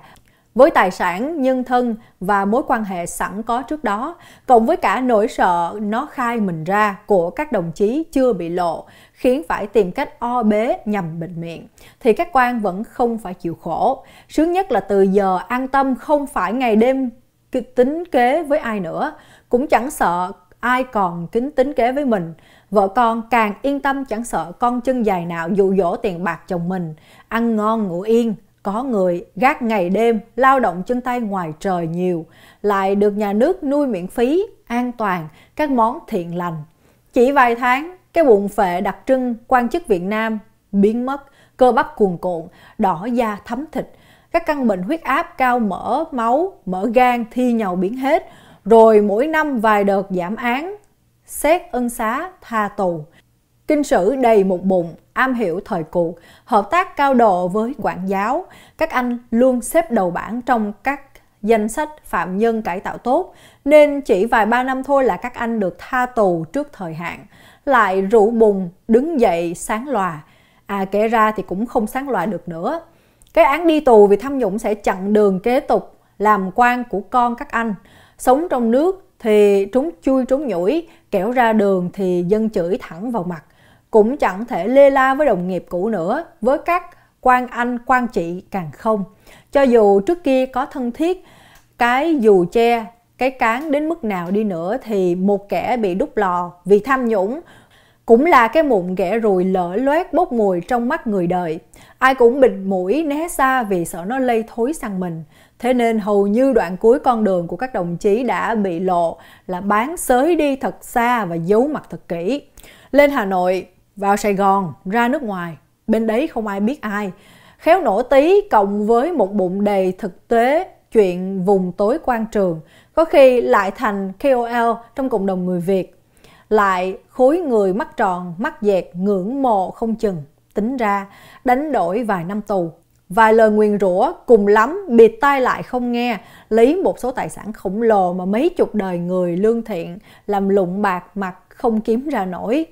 với tài sản, nhân thân và mối quan hệ sẵn có trước đó, cộng với cả nỗi sợ nó khai mình ra của các đồng chí chưa bị lộ, khiến phải tìm cách o bế nhằm bệnh miệng, thì các quan vẫn không phải chịu khổ. Sướng nhất là từ giờ an tâm không phải ngày đêm tính kế với ai nữa, cũng chẳng sợ ai còn kính tính kế với mình. Vợ con càng yên tâm chẳng sợ con chân dài nào dụ dỗ tiền bạc chồng mình, ăn ngon ngủ yên, có người gác ngày đêm lao động chân tay ngoài trời nhiều, lại được nhà nước nuôi miễn phí, an toàn, các món thiện lành. Chỉ vài tháng cái bụng phệ đặc trưng quan chức Việt Nam biến mất, cơ bắp cuồn cuộn, đỏ da thấm thịt. Các căn bệnh huyết áp cao mỡ, máu, mỡ gan thi nhau biến hết. Rồi mỗi năm vài đợt giảm án, xét ân xá, tha tù. Kinh sử đầy một bụng, am hiểu thời cuộc, hợp tác cao độ với quản giáo. Các anh luôn xếp đầu bảng trong các danh sách phạm nhân cải tạo tốt, nên chỉ vài ba năm thôi là các anh được tha tù trước thời hạn lại rượu bùng, đứng dậy sáng lòa. À kể ra thì cũng không sáng lòa được nữa. Cái án đi tù vì tham nhũng sẽ chặn đường kế tục làm quan của con các anh. Sống trong nước thì trốn chui trốn nhủi, kẻo ra đường thì dân chửi thẳng vào mặt. Cũng chẳng thể lê la với đồng nghiệp cũ nữa, với các quan anh quan chị càng không. Cho dù trước kia có thân thiết, cái dù che cái cán đến mức nào đi nữa thì một kẻ bị đúc lò vì tham nhũng cũng là cái mụn ghẻ rùi lở loét bốc mùi trong mắt người đời. Ai cũng bịt mũi né xa vì sợ nó lây thối sang mình. Thế nên hầu như đoạn cuối con đường của các đồng chí đã bị lộ là bán sới đi thật xa và giấu mặt thật kỹ. Lên Hà Nội, vào Sài Gòn, ra nước ngoài, bên đấy không ai biết ai. Khéo nổ tí cộng với một bụng đầy thực tế chuyện vùng tối quan trường, có khi lại thành KOL trong cộng đồng người Việt lại khối người mắt tròn, mắt dẹt, ngưỡng mộ không chừng. Tính ra, đánh đổi vài năm tù. Vài lời nguyền rủa cùng lắm, bịt tai lại không nghe, lấy một số tài sản khổng lồ mà mấy chục đời người lương thiện, làm lụng bạc mặt không kiếm ra nổi.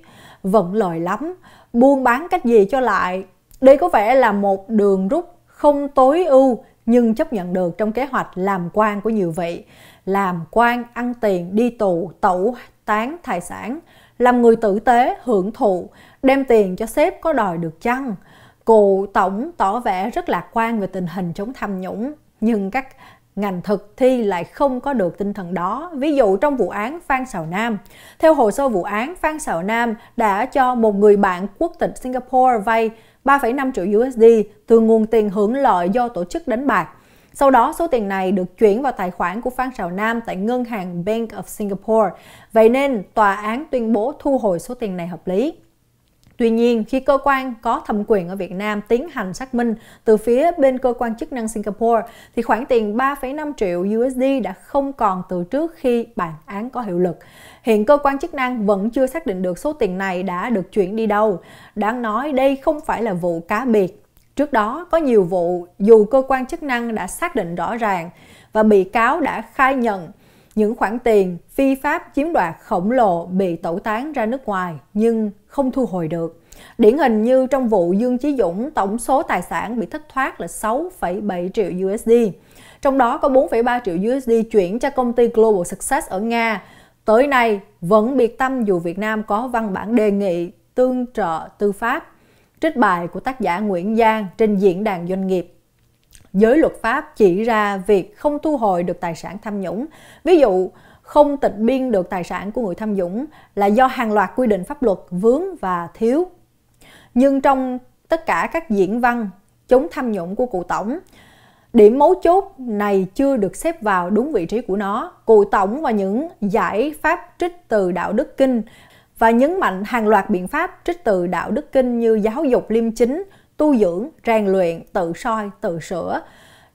Vẫn lời lắm, buôn bán cách gì cho lại. Đây có vẻ là một đường rút không tối ưu nhưng chấp nhận được trong kế hoạch làm quan của nhiều vị làm quan ăn tiền đi tù tẩu tán tài sản, làm người tử tế, hưởng thụ, đem tiền cho sếp có đòi được chăng? Cụ Tổng tỏ vẻ rất lạc quan về tình hình chống tham nhũng, nhưng các ngành thực thi lại không có được tinh thần đó. Ví dụ trong vụ án Phan Sào Nam, theo hồ sơ vụ án, Phan Sào Nam đã cho một người bạn quốc tịch Singapore vay 3,5 triệu USD từ nguồn tiền hưởng lợi do tổ chức đánh bạc. Sau đó, số tiền này được chuyển vào tài khoản của Phan trào Nam tại ngân hàng Bank of Singapore. Vậy nên, tòa án tuyên bố thu hồi số tiền này hợp lý. Tuy nhiên, khi cơ quan có thẩm quyền ở Việt Nam tiến hành xác minh từ phía bên cơ quan chức năng Singapore, thì khoản tiền 3,5 triệu USD đã không còn từ trước khi bản án có hiệu lực. Hiện cơ quan chức năng vẫn chưa xác định được số tiền này đã được chuyển đi đâu. Đáng nói đây không phải là vụ cá biệt Trước đó có nhiều vụ dù cơ quan chức năng đã xác định rõ ràng và bị cáo đã khai nhận những khoản tiền phi pháp chiếm đoạt khổng lồ bị tẩu tán ra nước ngoài nhưng không thu hồi được. Điển hình như trong vụ Dương Chí Dũng, tổng số tài sản bị thất thoát là 6,7 triệu USD. Trong đó có 4,3 triệu USD chuyển cho công ty Global Success ở Nga. Tới nay vẫn biệt tâm dù Việt Nam có văn bản đề nghị tương trợ tư pháp Trích bài của tác giả Nguyễn Giang trên diễn đàn doanh nghiệp giới luật pháp chỉ ra việc không thu hồi được tài sản tham nhũng. Ví dụ, không tịch biên được tài sản của người tham nhũng là do hàng loạt quy định pháp luật vướng và thiếu. Nhưng trong tất cả các diễn văn chống tham nhũng của cụ tổng, điểm mấu chốt này chưa được xếp vào đúng vị trí của nó. Cụ tổng và những giải pháp trích từ đạo đức kinh và nhấn mạnh hàng loạt biện pháp trích từ đạo đức kinh như giáo dục liêm chính, tu dưỡng, rèn luyện, tự soi, tự sửa,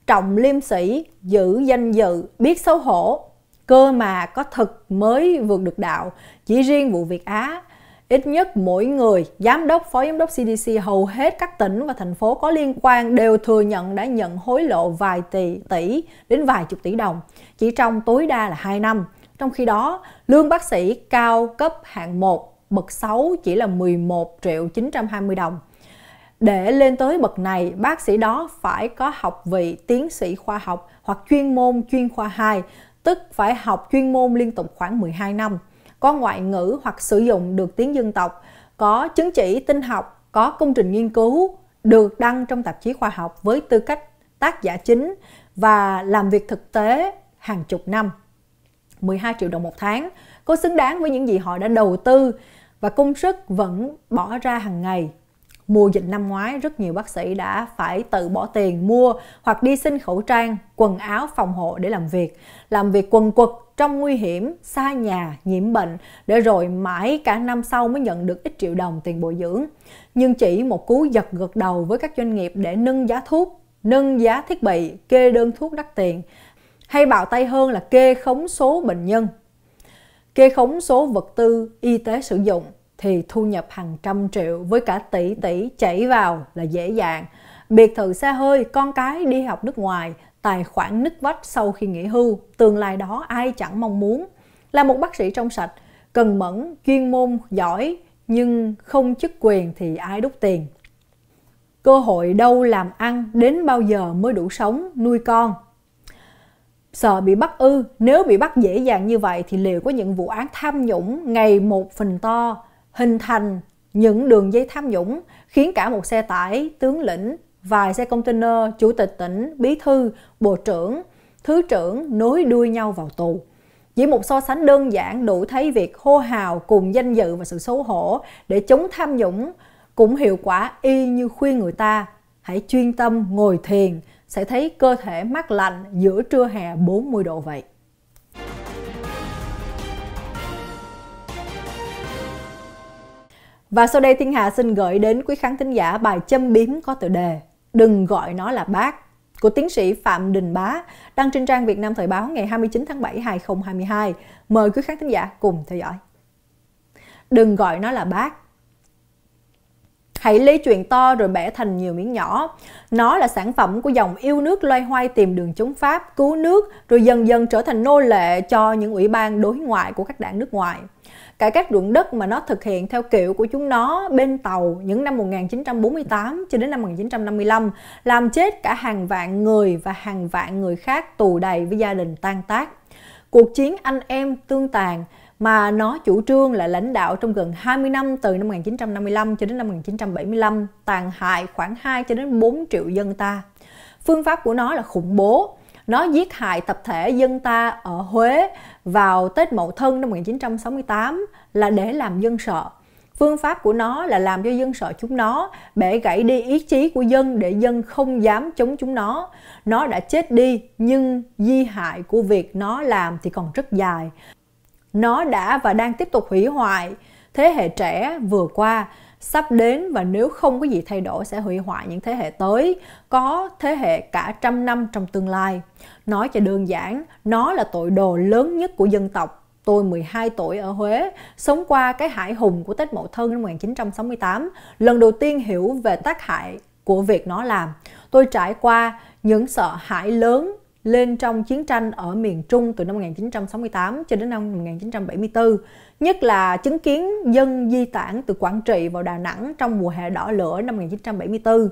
trọng liêm sĩ, giữ danh dự, biết xấu hổ, cơ mà có thực mới vượt được đạo. Chỉ riêng vụ Việt Á, ít nhất mỗi người, giám đốc, phó giám đốc CDC hầu hết các tỉnh và thành phố có liên quan đều thừa nhận đã nhận hối lộ vài tỷ, tỷ đến vài chục tỷ đồng, chỉ trong tối đa là 2 năm. Trong khi đó, lương bác sĩ cao cấp hạng 1 bậc 6 chỉ là 11 triệu 920 đồng. Để lên tới bậc này, bác sĩ đó phải có học vị tiến sĩ khoa học hoặc chuyên môn chuyên khoa 2, tức phải học chuyên môn liên tục khoảng 12 năm, có ngoại ngữ hoặc sử dụng được tiếng dân tộc, có chứng chỉ tinh học, có công trình nghiên cứu, được đăng trong tạp chí khoa học với tư cách tác giả chính và làm việc thực tế hàng chục năm. 12 triệu đồng một tháng có xứng đáng với những gì họ đã đầu tư và công sức vẫn bỏ ra hàng ngày mùa dịch năm ngoái rất nhiều bác sĩ đã phải tự bỏ tiền mua hoặc đi xin khẩu trang quần áo phòng hộ để làm việc làm việc quần quật trong nguy hiểm xa nhà nhiễm bệnh để rồi mãi cả năm sau mới nhận được ít triệu đồng tiền bồi dưỡng nhưng chỉ một cú giật gật đầu với các doanh nghiệp để nâng giá thuốc nâng giá thiết bị kê đơn thuốc đắt tiền hay bạo tay hơn là kê khống số bệnh nhân. Kê khống số vật tư y tế sử dụng thì thu nhập hàng trăm triệu với cả tỷ tỷ chảy vào là dễ dàng. Biệt thự xe hơi, con cái đi học nước ngoài, tài khoản nứt vách sau khi nghỉ hưu, tương lai đó ai chẳng mong muốn. Là một bác sĩ trong sạch, cần mẫn, chuyên môn, giỏi nhưng không chức quyền thì ai đút tiền. Cơ hội đâu làm ăn, đến bao giờ mới đủ sống, nuôi con sợ bị bắt ư nếu bị bắt dễ dàng như vậy thì liệu có những vụ án tham nhũng ngày một phần to hình thành những đường dây tham nhũng khiến cả một xe tải tướng lĩnh vài xe container chủ tịch tỉnh bí thư bộ trưởng thứ trưởng nối đuôi nhau vào tù chỉ một so sánh đơn giản đủ thấy việc hô hào cùng danh dự và sự xấu hổ để chống tham nhũng cũng hiệu quả y như khuyên người ta hãy chuyên tâm ngồi thiền sẽ thấy cơ thể mát lạnh giữa trưa hè 40 độ vậy. Và sau đây Thiên Hà xin gửi đến quý khán thính giả bài châm biếm có tựa đề Đừng gọi nó là bác của tiến sĩ Phạm Đình Bá đăng trên trang Việt Nam Thời báo ngày 29 tháng 7 2022. Mời quý khán thính giả cùng theo dõi. Đừng gọi nó là bác Hãy lấy chuyện to rồi bẻ thành nhiều miếng nhỏ. Nó là sản phẩm của dòng yêu nước loay hoay tìm đường chống Pháp, cứu nước, rồi dần dần trở thành nô lệ cho những ủy ban đối ngoại của các đảng nước ngoài. cả các ruộng đất mà nó thực hiện theo kiểu của chúng nó bên tàu những năm 1948 cho đến năm 1955 làm chết cả hàng vạn người và hàng vạn người khác tù đầy với gia đình tan tác. Cuộc chiến anh em tương tàn mà nó chủ trương là lãnh đạo trong gần 20 năm từ năm 1955 cho đến năm 1975 tàn hại khoảng 2 cho đến 4 triệu dân ta. Phương pháp của nó là khủng bố, nó giết hại tập thể dân ta ở Huế vào Tết Mậu Thân năm 1968 là để làm dân sợ. Phương pháp của nó là làm cho dân sợ chúng nó, bẻ gãy đi ý chí của dân để dân không dám chống chúng nó. Nó đã chết đi nhưng di hại của việc nó làm thì còn rất dài. Nó đã và đang tiếp tục hủy hoại thế hệ trẻ vừa qua sắp đến và nếu không có gì thay đổi sẽ hủy hoại những thế hệ tới, có thế hệ cả trăm năm trong tương lai. Nói cho đơn giản, nó là tội đồ lớn nhất của dân tộc. Tôi 12 tuổi ở Huế, sống qua cái hải hùng của Tết Mậu Thân năm 1968, lần đầu tiên hiểu về tác hại của việc nó làm. Tôi trải qua những sợ hãi lớn lên trong chiến tranh ở miền Trung từ năm 1968 cho đến năm 1974, nhất là chứng kiến dân di tản từ Quảng Trị vào Đà Nẵng trong mùa hè đỏ lửa năm 1974.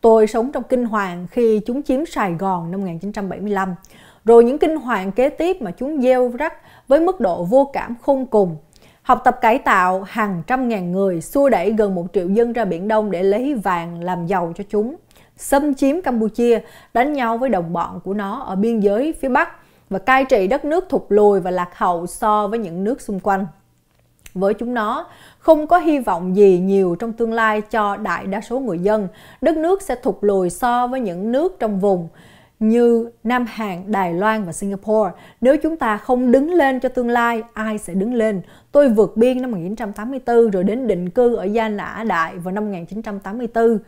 Tôi sống trong kinh hoàng khi chúng chiếm Sài Gòn năm 1975, rồi những kinh hoàng kế tiếp mà chúng gieo rắc với mức độ vô cảm khôn cùng. Học tập cải tạo hàng trăm ngàn người xua đẩy gần một triệu dân ra Biển Đông để lấy vàng làm giàu cho chúng xâm chiếm Campuchia, đánh nhau với đồng bọn của nó ở biên giới phía Bắc và cai trị đất nước thụt lùi và lạc hậu so với những nước xung quanh. Với chúng nó, không có hy vọng gì nhiều trong tương lai cho đại đa số người dân, đất nước sẽ thụt lùi so với những nước trong vùng như Nam Hàn, Đài Loan và Singapore. Nếu chúng ta không đứng lên cho tương lai, ai sẽ đứng lên? Tôi vượt biên năm 1984 rồi đến định cư ở Gia Nã Đại vào năm 1984.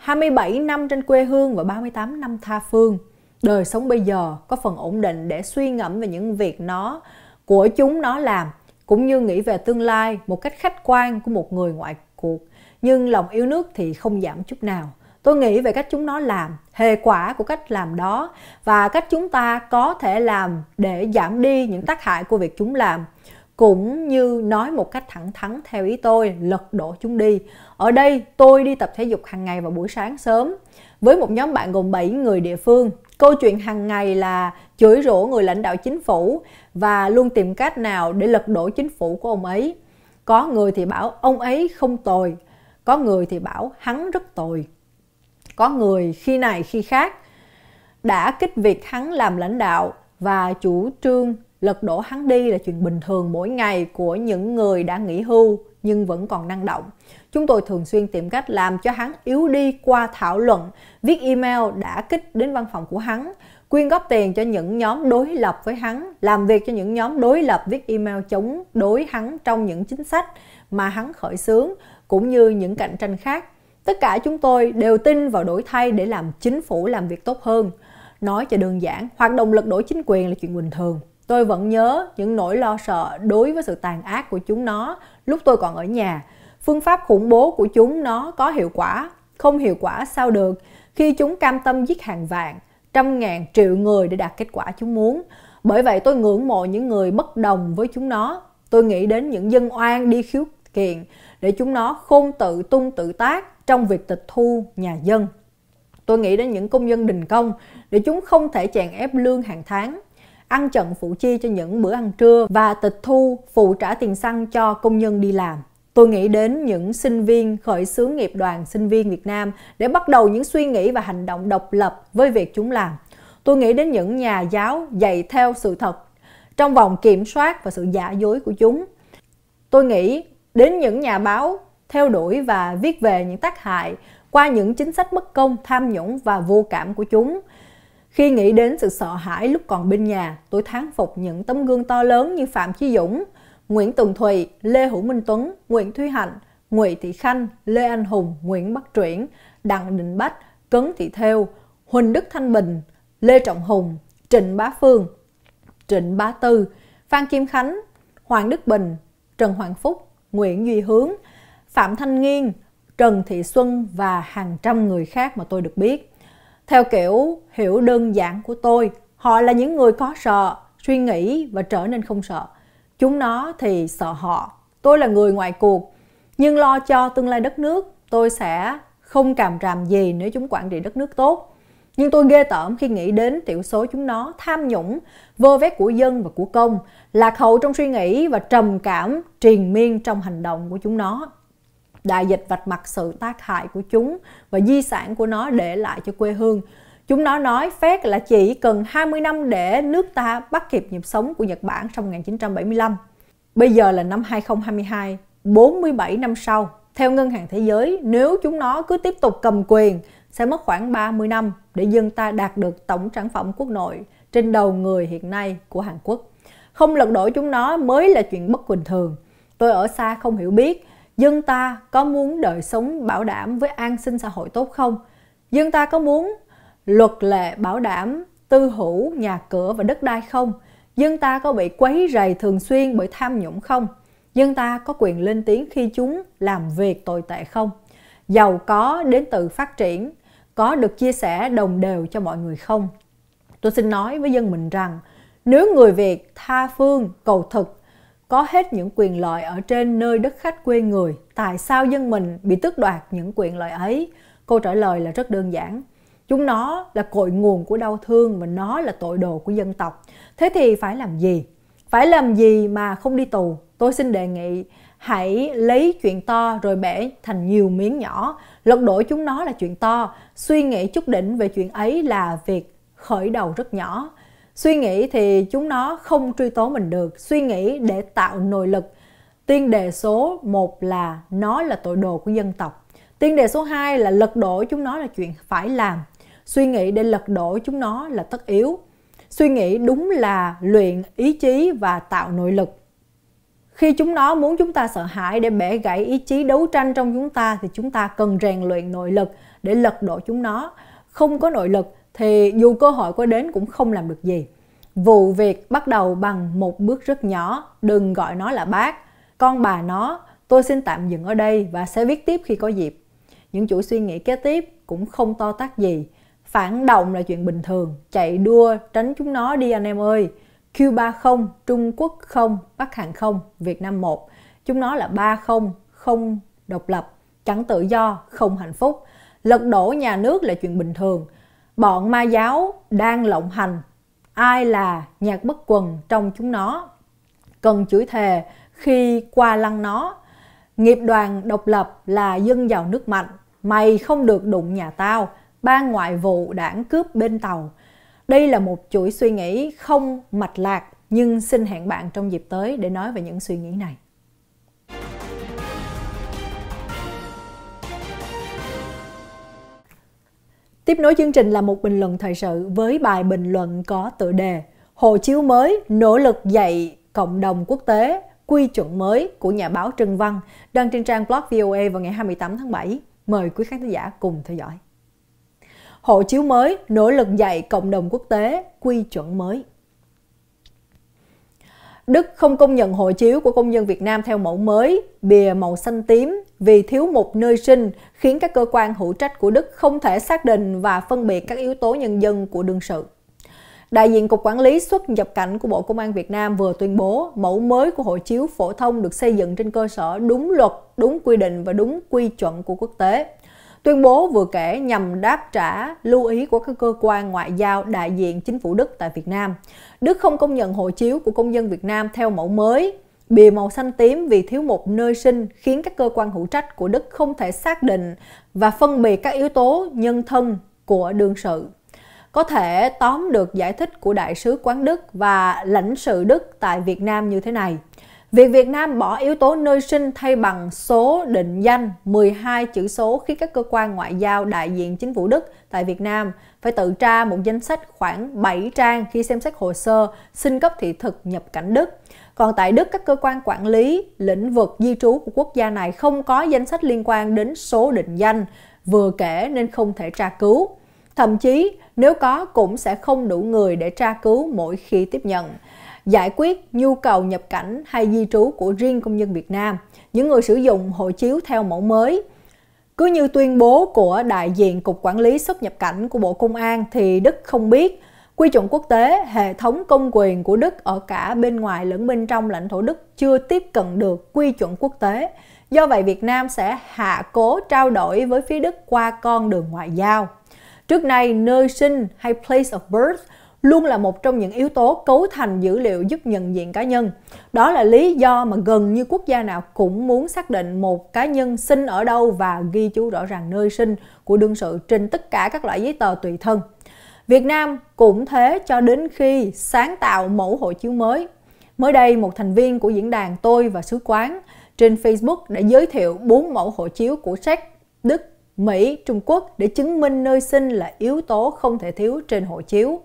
27 năm trên quê hương và 38 năm tha phương. Đời sống bây giờ có phần ổn định để suy ngẫm về những việc nó của chúng nó làm cũng như nghĩ về tương lai một cách khách quan của một người ngoại cuộc. Nhưng lòng yêu nước thì không giảm chút nào. Tôi nghĩ về cách chúng nó làm, hệ quả của cách làm đó và cách chúng ta có thể làm để giảm đi những tác hại của việc chúng làm cũng như nói một cách thẳng thắn theo ý tôi lật đổ chúng đi. Ở đây tôi đi tập thể dục hàng ngày vào buổi sáng sớm với một nhóm bạn gồm 7 người địa phương. Câu chuyện hàng ngày là chửi rủa người lãnh đạo chính phủ và luôn tìm cách nào để lật đổ chính phủ của ông ấy. Có người thì bảo ông ấy không tồi, có người thì bảo hắn rất tồi. Có người khi này khi khác đã kích việc hắn làm lãnh đạo và chủ trương lật đổ hắn đi là chuyện bình thường mỗi ngày của những người đã nghỉ hưu nhưng vẫn còn năng động. Chúng tôi thường xuyên tìm cách làm cho hắn yếu đi qua thảo luận, viết email đã kích đến văn phòng của hắn, quyên góp tiền cho những nhóm đối lập với hắn, làm việc cho những nhóm đối lập viết email chống đối hắn trong những chính sách mà hắn khởi xướng cũng như những cạnh tranh khác. Tất cả chúng tôi đều tin vào đổi thay để làm chính phủ làm việc tốt hơn. Nói cho đơn giản, hoạt động lật đổ chính quyền là chuyện bình thường Tôi vẫn nhớ những nỗi lo sợ đối với sự tàn ác của chúng nó lúc tôi còn ở nhà. Phương pháp khủng bố của chúng nó có hiệu quả, không hiệu quả sao được khi chúng cam tâm giết hàng vạn, trăm ngàn triệu người để đạt kết quả chúng muốn. Bởi vậy tôi ngưỡng mộ những người bất đồng với chúng nó. Tôi nghĩ đến những dân oan đi khiếu kiện để chúng nó khôn tự tung tự tác trong việc tịch thu nhà dân. Tôi nghĩ đến những công dân đình công để chúng không thể chèn ép lương hàng tháng ăn chận phụ chi cho những bữa ăn trưa và tịch thu phụ trả tiền xăng cho công nhân đi làm. Tôi nghĩ đến những sinh viên khởi xướng nghiệp đoàn sinh viên Việt Nam để bắt đầu những suy nghĩ và hành động độc lập với việc chúng làm. Tôi nghĩ đến những nhà giáo dạy theo sự thật trong vòng kiểm soát và sự giả dối của chúng. Tôi nghĩ đến những nhà báo theo đuổi và viết về những tác hại qua những chính sách bất công, tham nhũng và vô cảm của chúng. Khi nghĩ đến sự sợ hãi lúc còn bên nhà, tôi thán phục những tấm gương to lớn như Phạm Chí Dũng, Nguyễn Tường Thùy, Lê Hữu Minh Tuấn, Nguyễn Thúy Hạnh, Nguyễn Thị Khanh, Lê Anh Hùng, Nguyễn Bắc Truyển, Đặng Đình Bách, Cấn Thị Theo, Huỳnh Đức Thanh Bình, Lê Trọng Hùng, Trịnh Bá Phương, Trịnh Bá Tư, Phan Kim Khánh, Hoàng Đức Bình, Trần Hoàng Phúc, Nguyễn Duy Hướng, Phạm Thanh Nghiên, Trần Thị Xuân và hàng trăm người khác mà tôi được biết theo kiểu hiểu đơn giản của tôi họ là những người có sợ suy nghĩ và trở nên không sợ chúng nó thì sợ họ tôi là người ngoại cuộc nhưng lo cho tương lai đất nước tôi sẽ không càm ràm gì nếu chúng quản trị đất nước tốt nhưng tôi ghê tởm khi nghĩ đến tiểu số chúng nó tham nhũng vơ vét của dân và của công lạc hậu trong suy nghĩ và trầm cảm triền miên trong hành động của chúng nó đại dịch vạch mặt sự tác hại của chúng và di sản của nó để lại cho quê hương. Chúng nó nói phép là chỉ cần 20 năm để nước ta bắt kịp nhịp sống của Nhật Bản trong 1975. Bây giờ là năm 2022, 47 năm sau. Theo Ngân hàng Thế giới, nếu chúng nó cứ tiếp tục cầm quyền, sẽ mất khoảng 30 năm để dân ta đạt được tổng sản phẩm quốc nội trên đầu người hiện nay của Hàn Quốc. Không lật đổ chúng nó mới là chuyện bất bình thường. Tôi ở xa không hiểu biết, dân ta có muốn đời sống bảo đảm với an sinh xã hội tốt không? Dân ta có muốn luật lệ bảo đảm tư hữu, nhà cửa và đất đai không? Dân ta có bị quấy rầy thường xuyên bởi tham nhũng không? Dân ta có quyền lên tiếng khi chúng làm việc tồi tệ không? Giàu có đến từ phát triển, có được chia sẻ đồng đều cho mọi người không? Tôi xin nói với dân mình rằng, nếu người Việt tha phương, cầu thực có hết những quyền lợi ở trên nơi đất khách quê người, tại sao dân mình bị tước đoạt những quyền lợi ấy? Câu trả lời là rất đơn giản. Chúng nó là cội nguồn của đau thương và nó là tội đồ của dân tộc. Thế thì phải làm gì? Phải làm gì mà không đi tù? Tôi xin đề nghị hãy lấy chuyện to rồi bẻ thành nhiều miếng nhỏ, lật đổ chúng nó là chuyện to, suy nghĩ chút đỉnh về chuyện ấy là việc khởi đầu rất nhỏ suy nghĩ thì chúng nó không truy tố mình được suy nghĩ để tạo nội lực tiên đề số 1 là nó là tội đồ của dân tộc tiên đề số 2 là lật đổ chúng nó là chuyện phải làm suy nghĩ để lật đổ chúng nó là tất yếu suy nghĩ đúng là luyện ý chí và tạo nội lực khi chúng nó muốn chúng ta sợ hãi để bẻ gãy ý chí đấu tranh trong chúng ta thì chúng ta cần rèn luyện nội lực để lật đổ chúng nó không có nội lực thì dù cơ hội có đến cũng không làm được gì. Vụ việc bắt đầu bằng một bước rất nhỏ, đừng gọi nó là bác, con bà nó, tôi xin tạm dừng ở đây và sẽ viết tiếp khi có dịp. Những chuỗi suy nghĩ kế tiếp cũng không to tác gì, phản động là chuyện bình thường, chạy đua, tránh chúng nó đi anh em ơi. Cuba không, Trung Quốc không, Bắc Hàn không, Việt Nam một. Chúng nó là ba không, không độc lập, chẳng tự do, không hạnh phúc. Lật đổ nhà nước là chuyện bình thường, bọn ma giáo đang lộng hành ai là nhạc bất quần trong chúng nó cần chửi thề khi qua lăng nó nghiệp đoàn độc lập là dân giàu nước mạnh mày không được đụng nhà tao ban ngoại vụ đảng cướp bên tàu đây là một chuỗi suy nghĩ không mạch lạc nhưng xin hẹn bạn trong dịp tới để nói về những suy nghĩ này Tiếp nối chương trình là một bình luận thời sự với bài bình luận có tựa đề Hộ chiếu mới, nỗ lực dạy cộng đồng quốc tế, quy chuẩn mới của nhà báo Trần Văn đăng trên trang blog VOA vào ngày 28 tháng 7. Mời quý khán giả cùng theo dõi. Hộ chiếu mới, nỗ lực dạy cộng đồng quốc tế, quy chuẩn mới. Đức không công nhận hộ chiếu của công dân Việt Nam theo mẫu mới, bìa màu xanh tím vì thiếu một nơi sinh khiến các cơ quan hữu trách của Đức không thể xác định và phân biệt các yếu tố nhân dân của đương sự. Đại diện Cục Quản lý xuất nhập cảnh của Bộ Công an Việt Nam vừa tuyên bố mẫu mới của hộ chiếu phổ thông được xây dựng trên cơ sở đúng luật, đúng quy định và đúng quy chuẩn của quốc tế. Tuyên bố vừa kể nhằm đáp trả lưu ý của các cơ quan ngoại giao đại diện chính phủ Đức tại Việt Nam. Đức không công nhận hộ chiếu của công dân Việt Nam theo mẫu mới bìa màu xanh tím vì thiếu một nơi sinh khiến các cơ quan hữu trách của Đức không thể xác định và phân biệt các yếu tố nhân thân của đương sự. Có thể tóm được giải thích của đại sứ quán Đức và lãnh sự Đức tại Việt Nam như thế này. Việc Việt Nam bỏ yếu tố nơi sinh thay bằng số định danh 12 chữ số khi các cơ quan ngoại giao đại diện chính phủ Đức tại Việt Nam phải tự tra một danh sách khoảng 7 trang khi xem xét hồ sơ xin cấp thị thực nhập cảnh Đức. Còn tại Đức, các cơ quan quản lý lĩnh vực di trú của quốc gia này không có danh sách liên quan đến số định danh vừa kể nên không thể tra cứu. Thậm chí, nếu có cũng sẽ không đủ người để tra cứu mỗi khi tiếp nhận giải quyết nhu cầu nhập cảnh hay di trú của riêng công dân Việt Nam, những người sử dụng hộ chiếu theo mẫu mới. Cứ như tuyên bố của đại diện Cục Quản lý xuất nhập cảnh của Bộ Công an thì Đức không biết quy chuẩn quốc tế, hệ thống công quyền của Đức ở cả bên ngoài lẫn bên trong lãnh thổ Đức chưa tiếp cận được quy chuẩn quốc tế. Do vậy Việt Nam sẽ hạ cố trao đổi với phía Đức qua con đường ngoại giao. Trước nay, nơi sinh hay place of birth luôn là một trong những yếu tố cấu thành dữ liệu giúp nhận diện cá nhân. Đó là lý do mà gần như quốc gia nào cũng muốn xác định một cá nhân sinh ở đâu và ghi chú rõ ràng nơi sinh của đương sự trên tất cả các loại giấy tờ tùy thân. Việt Nam cũng thế cho đến khi sáng tạo mẫu hộ chiếu mới. Mới đây, một thành viên của diễn đàn Tôi và Sứ quán trên Facebook đã giới thiệu 4 mẫu hộ chiếu của Séc, Đức, Mỹ, Trung Quốc để chứng minh nơi sinh là yếu tố không thể thiếu trên hộ chiếu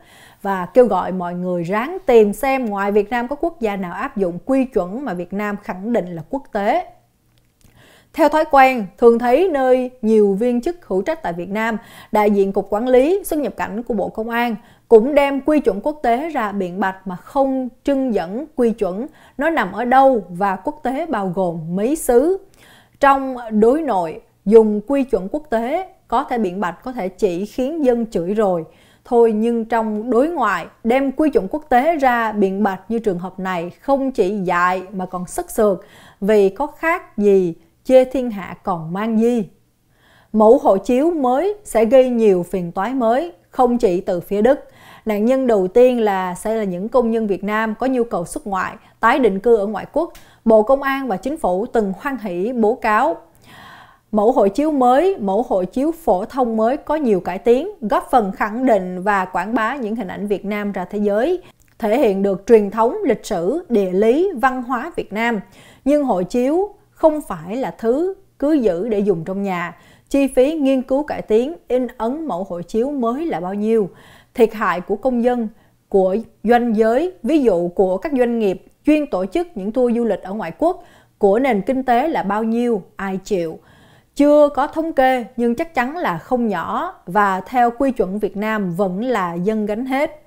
và kêu gọi mọi người ráng tìm xem ngoài Việt Nam có quốc gia nào áp dụng quy chuẩn mà Việt Nam khẳng định là quốc tế. Theo thói quen, thường thấy nơi nhiều viên chức hữu trách tại Việt Nam, đại diện Cục Quản lý xuất nhập cảnh của Bộ Công an cũng đem quy chuẩn quốc tế ra biện bạch mà không trưng dẫn quy chuẩn nó nằm ở đâu và quốc tế bao gồm mấy xứ. Trong đối nội, dùng quy chuẩn quốc tế có thể biện bạch có thể chỉ khiến dân chửi rồi Thôi nhưng trong đối ngoại, đem quy chuẩn quốc tế ra biện bạch như trường hợp này không chỉ dại mà còn sức sượt, vì có khác gì chê thiên hạ còn mang di. Mẫu hộ chiếu mới sẽ gây nhiều phiền toái mới, không chỉ từ phía Đức. Nạn nhân đầu tiên là sẽ là những công nhân Việt Nam có nhu cầu xuất ngoại, tái định cư ở ngoại quốc. Bộ Công an và Chính phủ từng hoan hỷ bố cáo mẫu hộ chiếu mới, mẫu hộ chiếu phổ thông mới có nhiều cải tiến, góp phần khẳng định và quảng bá những hình ảnh Việt Nam ra thế giới, thể hiện được truyền thống, lịch sử, địa lý, văn hóa Việt Nam. Nhưng hộ chiếu không phải là thứ cứ giữ để dùng trong nhà. Chi phí nghiên cứu cải tiến, in ấn mẫu hộ chiếu mới là bao nhiêu? Thiệt hại của công dân, của doanh giới, ví dụ của các doanh nghiệp chuyên tổ chức những tour du lịch ở ngoại quốc, của nền kinh tế là bao nhiêu, ai chịu? chưa có thống kê nhưng chắc chắn là không nhỏ và theo quy chuẩn Việt Nam vẫn là dân gánh hết.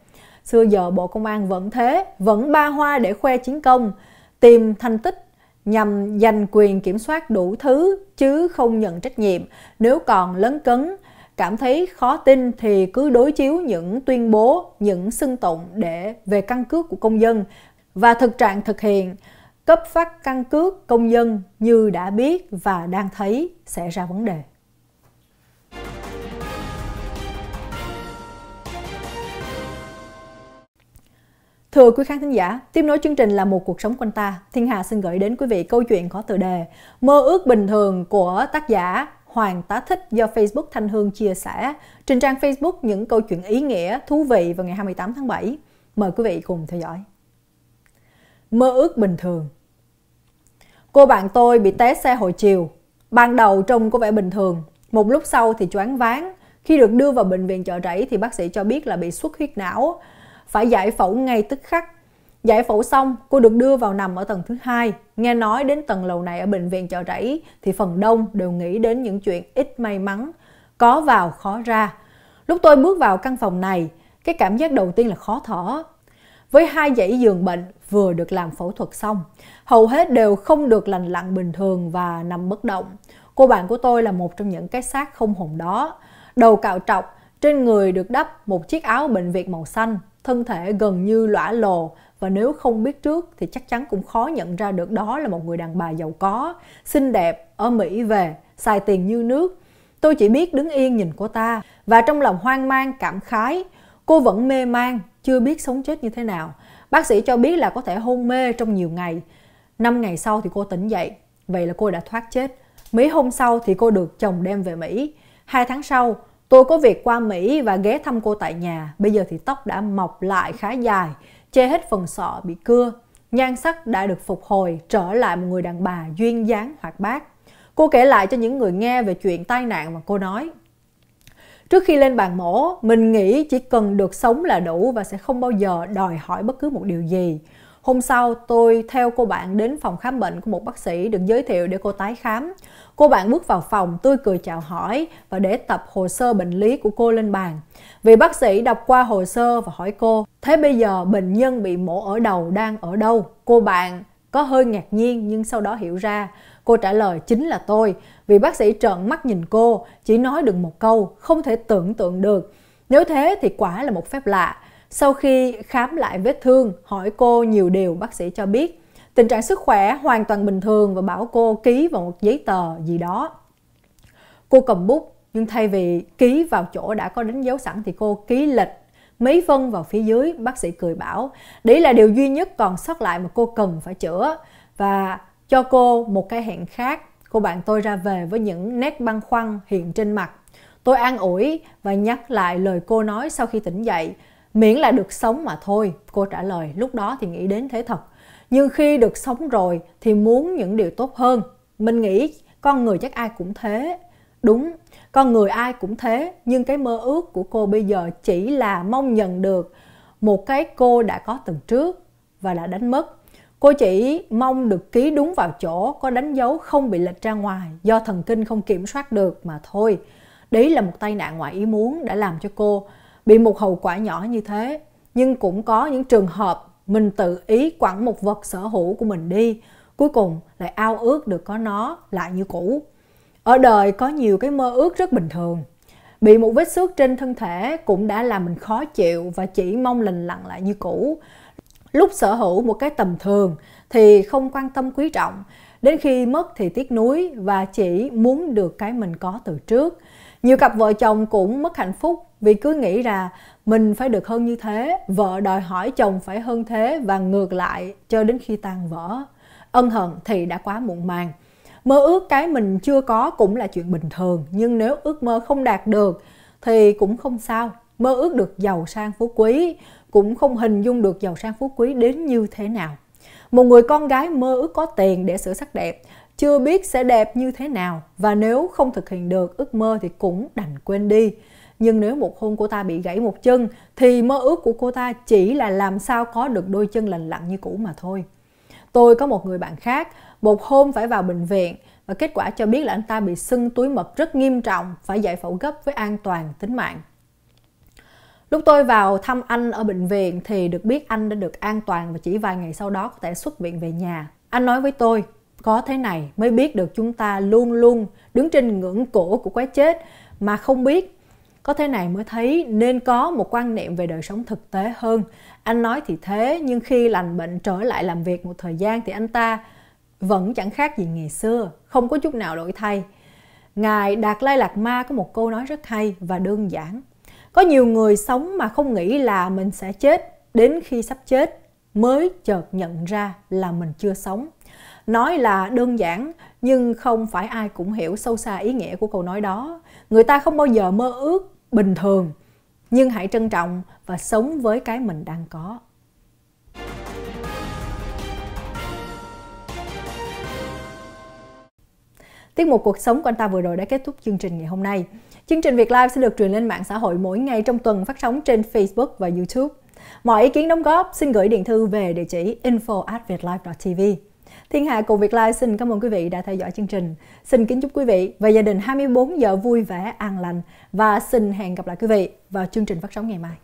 Xưa giờ Bộ Công an vẫn thế, vẫn ba hoa để khoe chiến công, tìm thành tích nhằm giành quyền kiểm soát đủ thứ chứ không nhận trách nhiệm. Nếu còn lấn cấn, cảm thấy khó tin thì cứ đối chiếu những tuyên bố, những xưng tụng để về căn cước của công dân và thực trạng thực hiện cấp phát căn cước công dân như đã biết và đang thấy sẽ ra vấn đề. Thưa quý khán thính giả, tiếp nối chương trình là một cuộc sống quanh ta. Thiên Hà xin gửi đến quý vị câu chuyện có tựa đề Mơ ước bình thường của tác giả Hoàng Tá Thích do Facebook Thanh Hương chia sẻ trên trang Facebook những câu chuyện ý nghĩa, thú vị vào ngày 28 tháng 7. Mời quý vị cùng theo dõi. Mơ ước bình thường Cô bạn tôi bị té xe hồi chiều. Ban đầu trông có vẻ bình thường, một lúc sau thì choáng váng. Khi được đưa vào bệnh viện chợ rẫy thì bác sĩ cho biết là bị xuất huyết não, phải giải phẫu ngay tức khắc. Giải phẫu xong, cô được đưa vào nằm ở tầng thứ hai. Nghe nói đến tầng lầu này ở bệnh viện chợ rẫy thì phần đông đều nghĩ đến những chuyện ít may mắn, có vào khó ra. Lúc tôi bước vào căn phòng này, cái cảm giác đầu tiên là khó thở, với hai dãy giường bệnh vừa được làm phẫu thuật xong. Hầu hết đều không được lành lặn bình thường và nằm bất động. Cô bạn của tôi là một trong những cái xác không hồn đó. Đầu cạo trọc, trên người được đắp một chiếc áo bệnh viện màu xanh, thân thể gần như lõa lồ và nếu không biết trước thì chắc chắn cũng khó nhận ra được đó là một người đàn bà giàu có, xinh đẹp, ở Mỹ về, xài tiền như nước. Tôi chỉ biết đứng yên nhìn cô ta và trong lòng hoang mang cảm khái, cô vẫn mê man chưa biết sống chết như thế nào. Bác sĩ cho biết là có thể hôn mê trong nhiều ngày. 5 ngày sau thì cô tỉnh dậy, vậy là cô đã thoát chết. Mấy hôm sau thì cô được chồng đem về Mỹ. Hai tháng sau, tôi có việc qua Mỹ và ghé thăm cô tại nhà. Bây giờ thì tóc đã mọc lại khá dài, che hết phần sọ bị cưa. Nhan sắc đã được phục hồi, trở lại một người đàn bà duyên dáng hoạt bát. Cô kể lại cho những người nghe về chuyện tai nạn mà cô nói. Trước khi lên bàn mổ, mình nghĩ chỉ cần được sống là đủ và sẽ không bao giờ đòi hỏi bất cứ một điều gì. Hôm sau, tôi theo cô bạn đến phòng khám bệnh của một bác sĩ được giới thiệu để cô tái khám. Cô bạn bước vào phòng, tôi cười chào hỏi và để tập hồ sơ bệnh lý của cô lên bàn. Vì bác sĩ đọc qua hồ sơ và hỏi cô, thế bây giờ bệnh nhân bị mổ ở đầu đang ở đâu? Cô bạn có hơi ngạc nhiên nhưng sau đó hiểu ra. Cô trả lời chính là tôi vì bác sĩ trợn mắt nhìn cô, chỉ nói được một câu, không thể tưởng tượng được. Nếu thế thì quả là một phép lạ. Sau khi khám lại vết thương, hỏi cô nhiều điều bác sĩ cho biết. Tình trạng sức khỏe hoàn toàn bình thường và bảo cô ký vào một giấy tờ gì đó. Cô cầm bút, nhưng thay vì ký vào chỗ đã có đánh dấu sẵn thì cô ký lệch mấy phân vào phía dưới. Bác sĩ cười bảo, đấy là điều duy nhất còn sót lại mà cô cần phải chữa. Và cho cô một cái hẹn khác cô bạn tôi ra về với những nét băn khoăn hiện trên mặt. Tôi an ủi và nhắc lại lời cô nói sau khi tỉnh dậy. Miễn là được sống mà thôi, cô trả lời. Lúc đó thì nghĩ đến thế thật. Nhưng khi được sống rồi thì muốn những điều tốt hơn. Mình nghĩ con người chắc ai cũng thế. Đúng, con người ai cũng thế. Nhưng cái mơ ước của cô bây giờ chỉ là mong nhận được một cái cô đã có tuần trước và đã đánh mất Cô chỉ mong được ký đúng vào chỗ, có đánh dấu không bị lệch ra ngoài do thần kinh không kiểm soát được mà thôi. Đấy là một tai nạn ngoài ý muốn đã làm cho cô bị một hậu quả nhỏ như thế. Nhưng cũng có những trường hợp mình tự ý quẳng một vật sở hữu của mình đi, cuối cùng lại ao ước được có nó lại như cũ. Ở đời có nhiều cái mơ ước rất bình thường. Bị một vết xước trên thân thể cũng đã làm mình khó chịu và chỉ mong lành lặn lại như cũ lúc sở hữu một cái tầm thường thì không quan tâm quý trọng đến khi mất thì tiếc nuối và chỉ muốn được cái mình có từ trước nhiều cặp vợ chồng cũng mất hạnh phúc vì cứ nghĩ là mình phải được hơn như thế vợ đòi hỏi chồng phải hơn thế và ngược lại cho đến khi tan vỡ ân hận thì đã quá muộn màng mơ ước cái mình chưa có cũng là chuyện bình thường nhưng nếu ước mơ không đạt được thì cũng không sao mơ ước được giàu sang phú quý cũng không hình dung được giàu sang phú quý đến như thế nào. Một người con gái mơ ước có tiền để sửa sắc đẹp, chưa biết sẽ đẹp như thế nào và nếu không thực hiện được ước mơ thì cũng đành quên đi. Nhưng nếu một hôm cô ta bị gãy một chân thì mơ ước của cô ta chỉ là làm sao có được đôi chân lành lặn như cũ mà thôi. Tôi có một người bạn khác, một hôm phải vào bệnh viện và kết quả cho biết là anh ta bị sưng túi mật rất nghiêm trọng, phải giải phẫu gấp với an toàn tính mạng. Lúc tôi vào thăm anh ở bệnh viện thì được biết anh đã được an toàn và chỉ vài ngày sau đó có thể xuất viện về nhà. Anh nói với tôi, có thế này mới biết được chúng ta luôn luôn đứng trên ngưỡng cổ của cái chết mà không biết. Có thế này mới thấy nên có một quan niệm về đời sống thực tế hơn. Anh nói thì thế nhưng khi lành bệnh trở lại làm việc một thời gian thì anh ta vẫn chẳng khác gì ngày xưa, không có chút nào đổi thay. Ngài Đạt Lai Lạc Ma có một câu nói rất hay và đơn giản có nhiều người sống mà không nghĩ là mình sẽ chết, đến khi sắp chết mới chợt nhận ra là mình chưa sống. Nói là đơn giản nhưng không phải ai cũng hiểu sâu xa ý nghĩa của câu nói đó. Người ta không bao giờ mơ ước bình thường, nhưng hãy trân trọng và sống với cái mình đang có. Tiết mục cuộc sống của anh ta vừa rồi đã kết thúc chương trình ngày hôm nay. Chương trình Việt Live sẽ được truyền lên mạng xã hội mỗi ngày trong tuần phát sóng trên Facebook và YouTube. Mọi ý kiến đóng góp xin gửi điện thư về địa chỉ info@vietlive.tv. Thiên Hạ cùng Việt Live xin cảm ơn quý vị đã theo dõi chương trình. Xin kính chúc quý vị và gia đình 24 giờ vui vẻ an lành và xin hẹn gặp lại quý vị vào chương trình phát sóng ngày mai.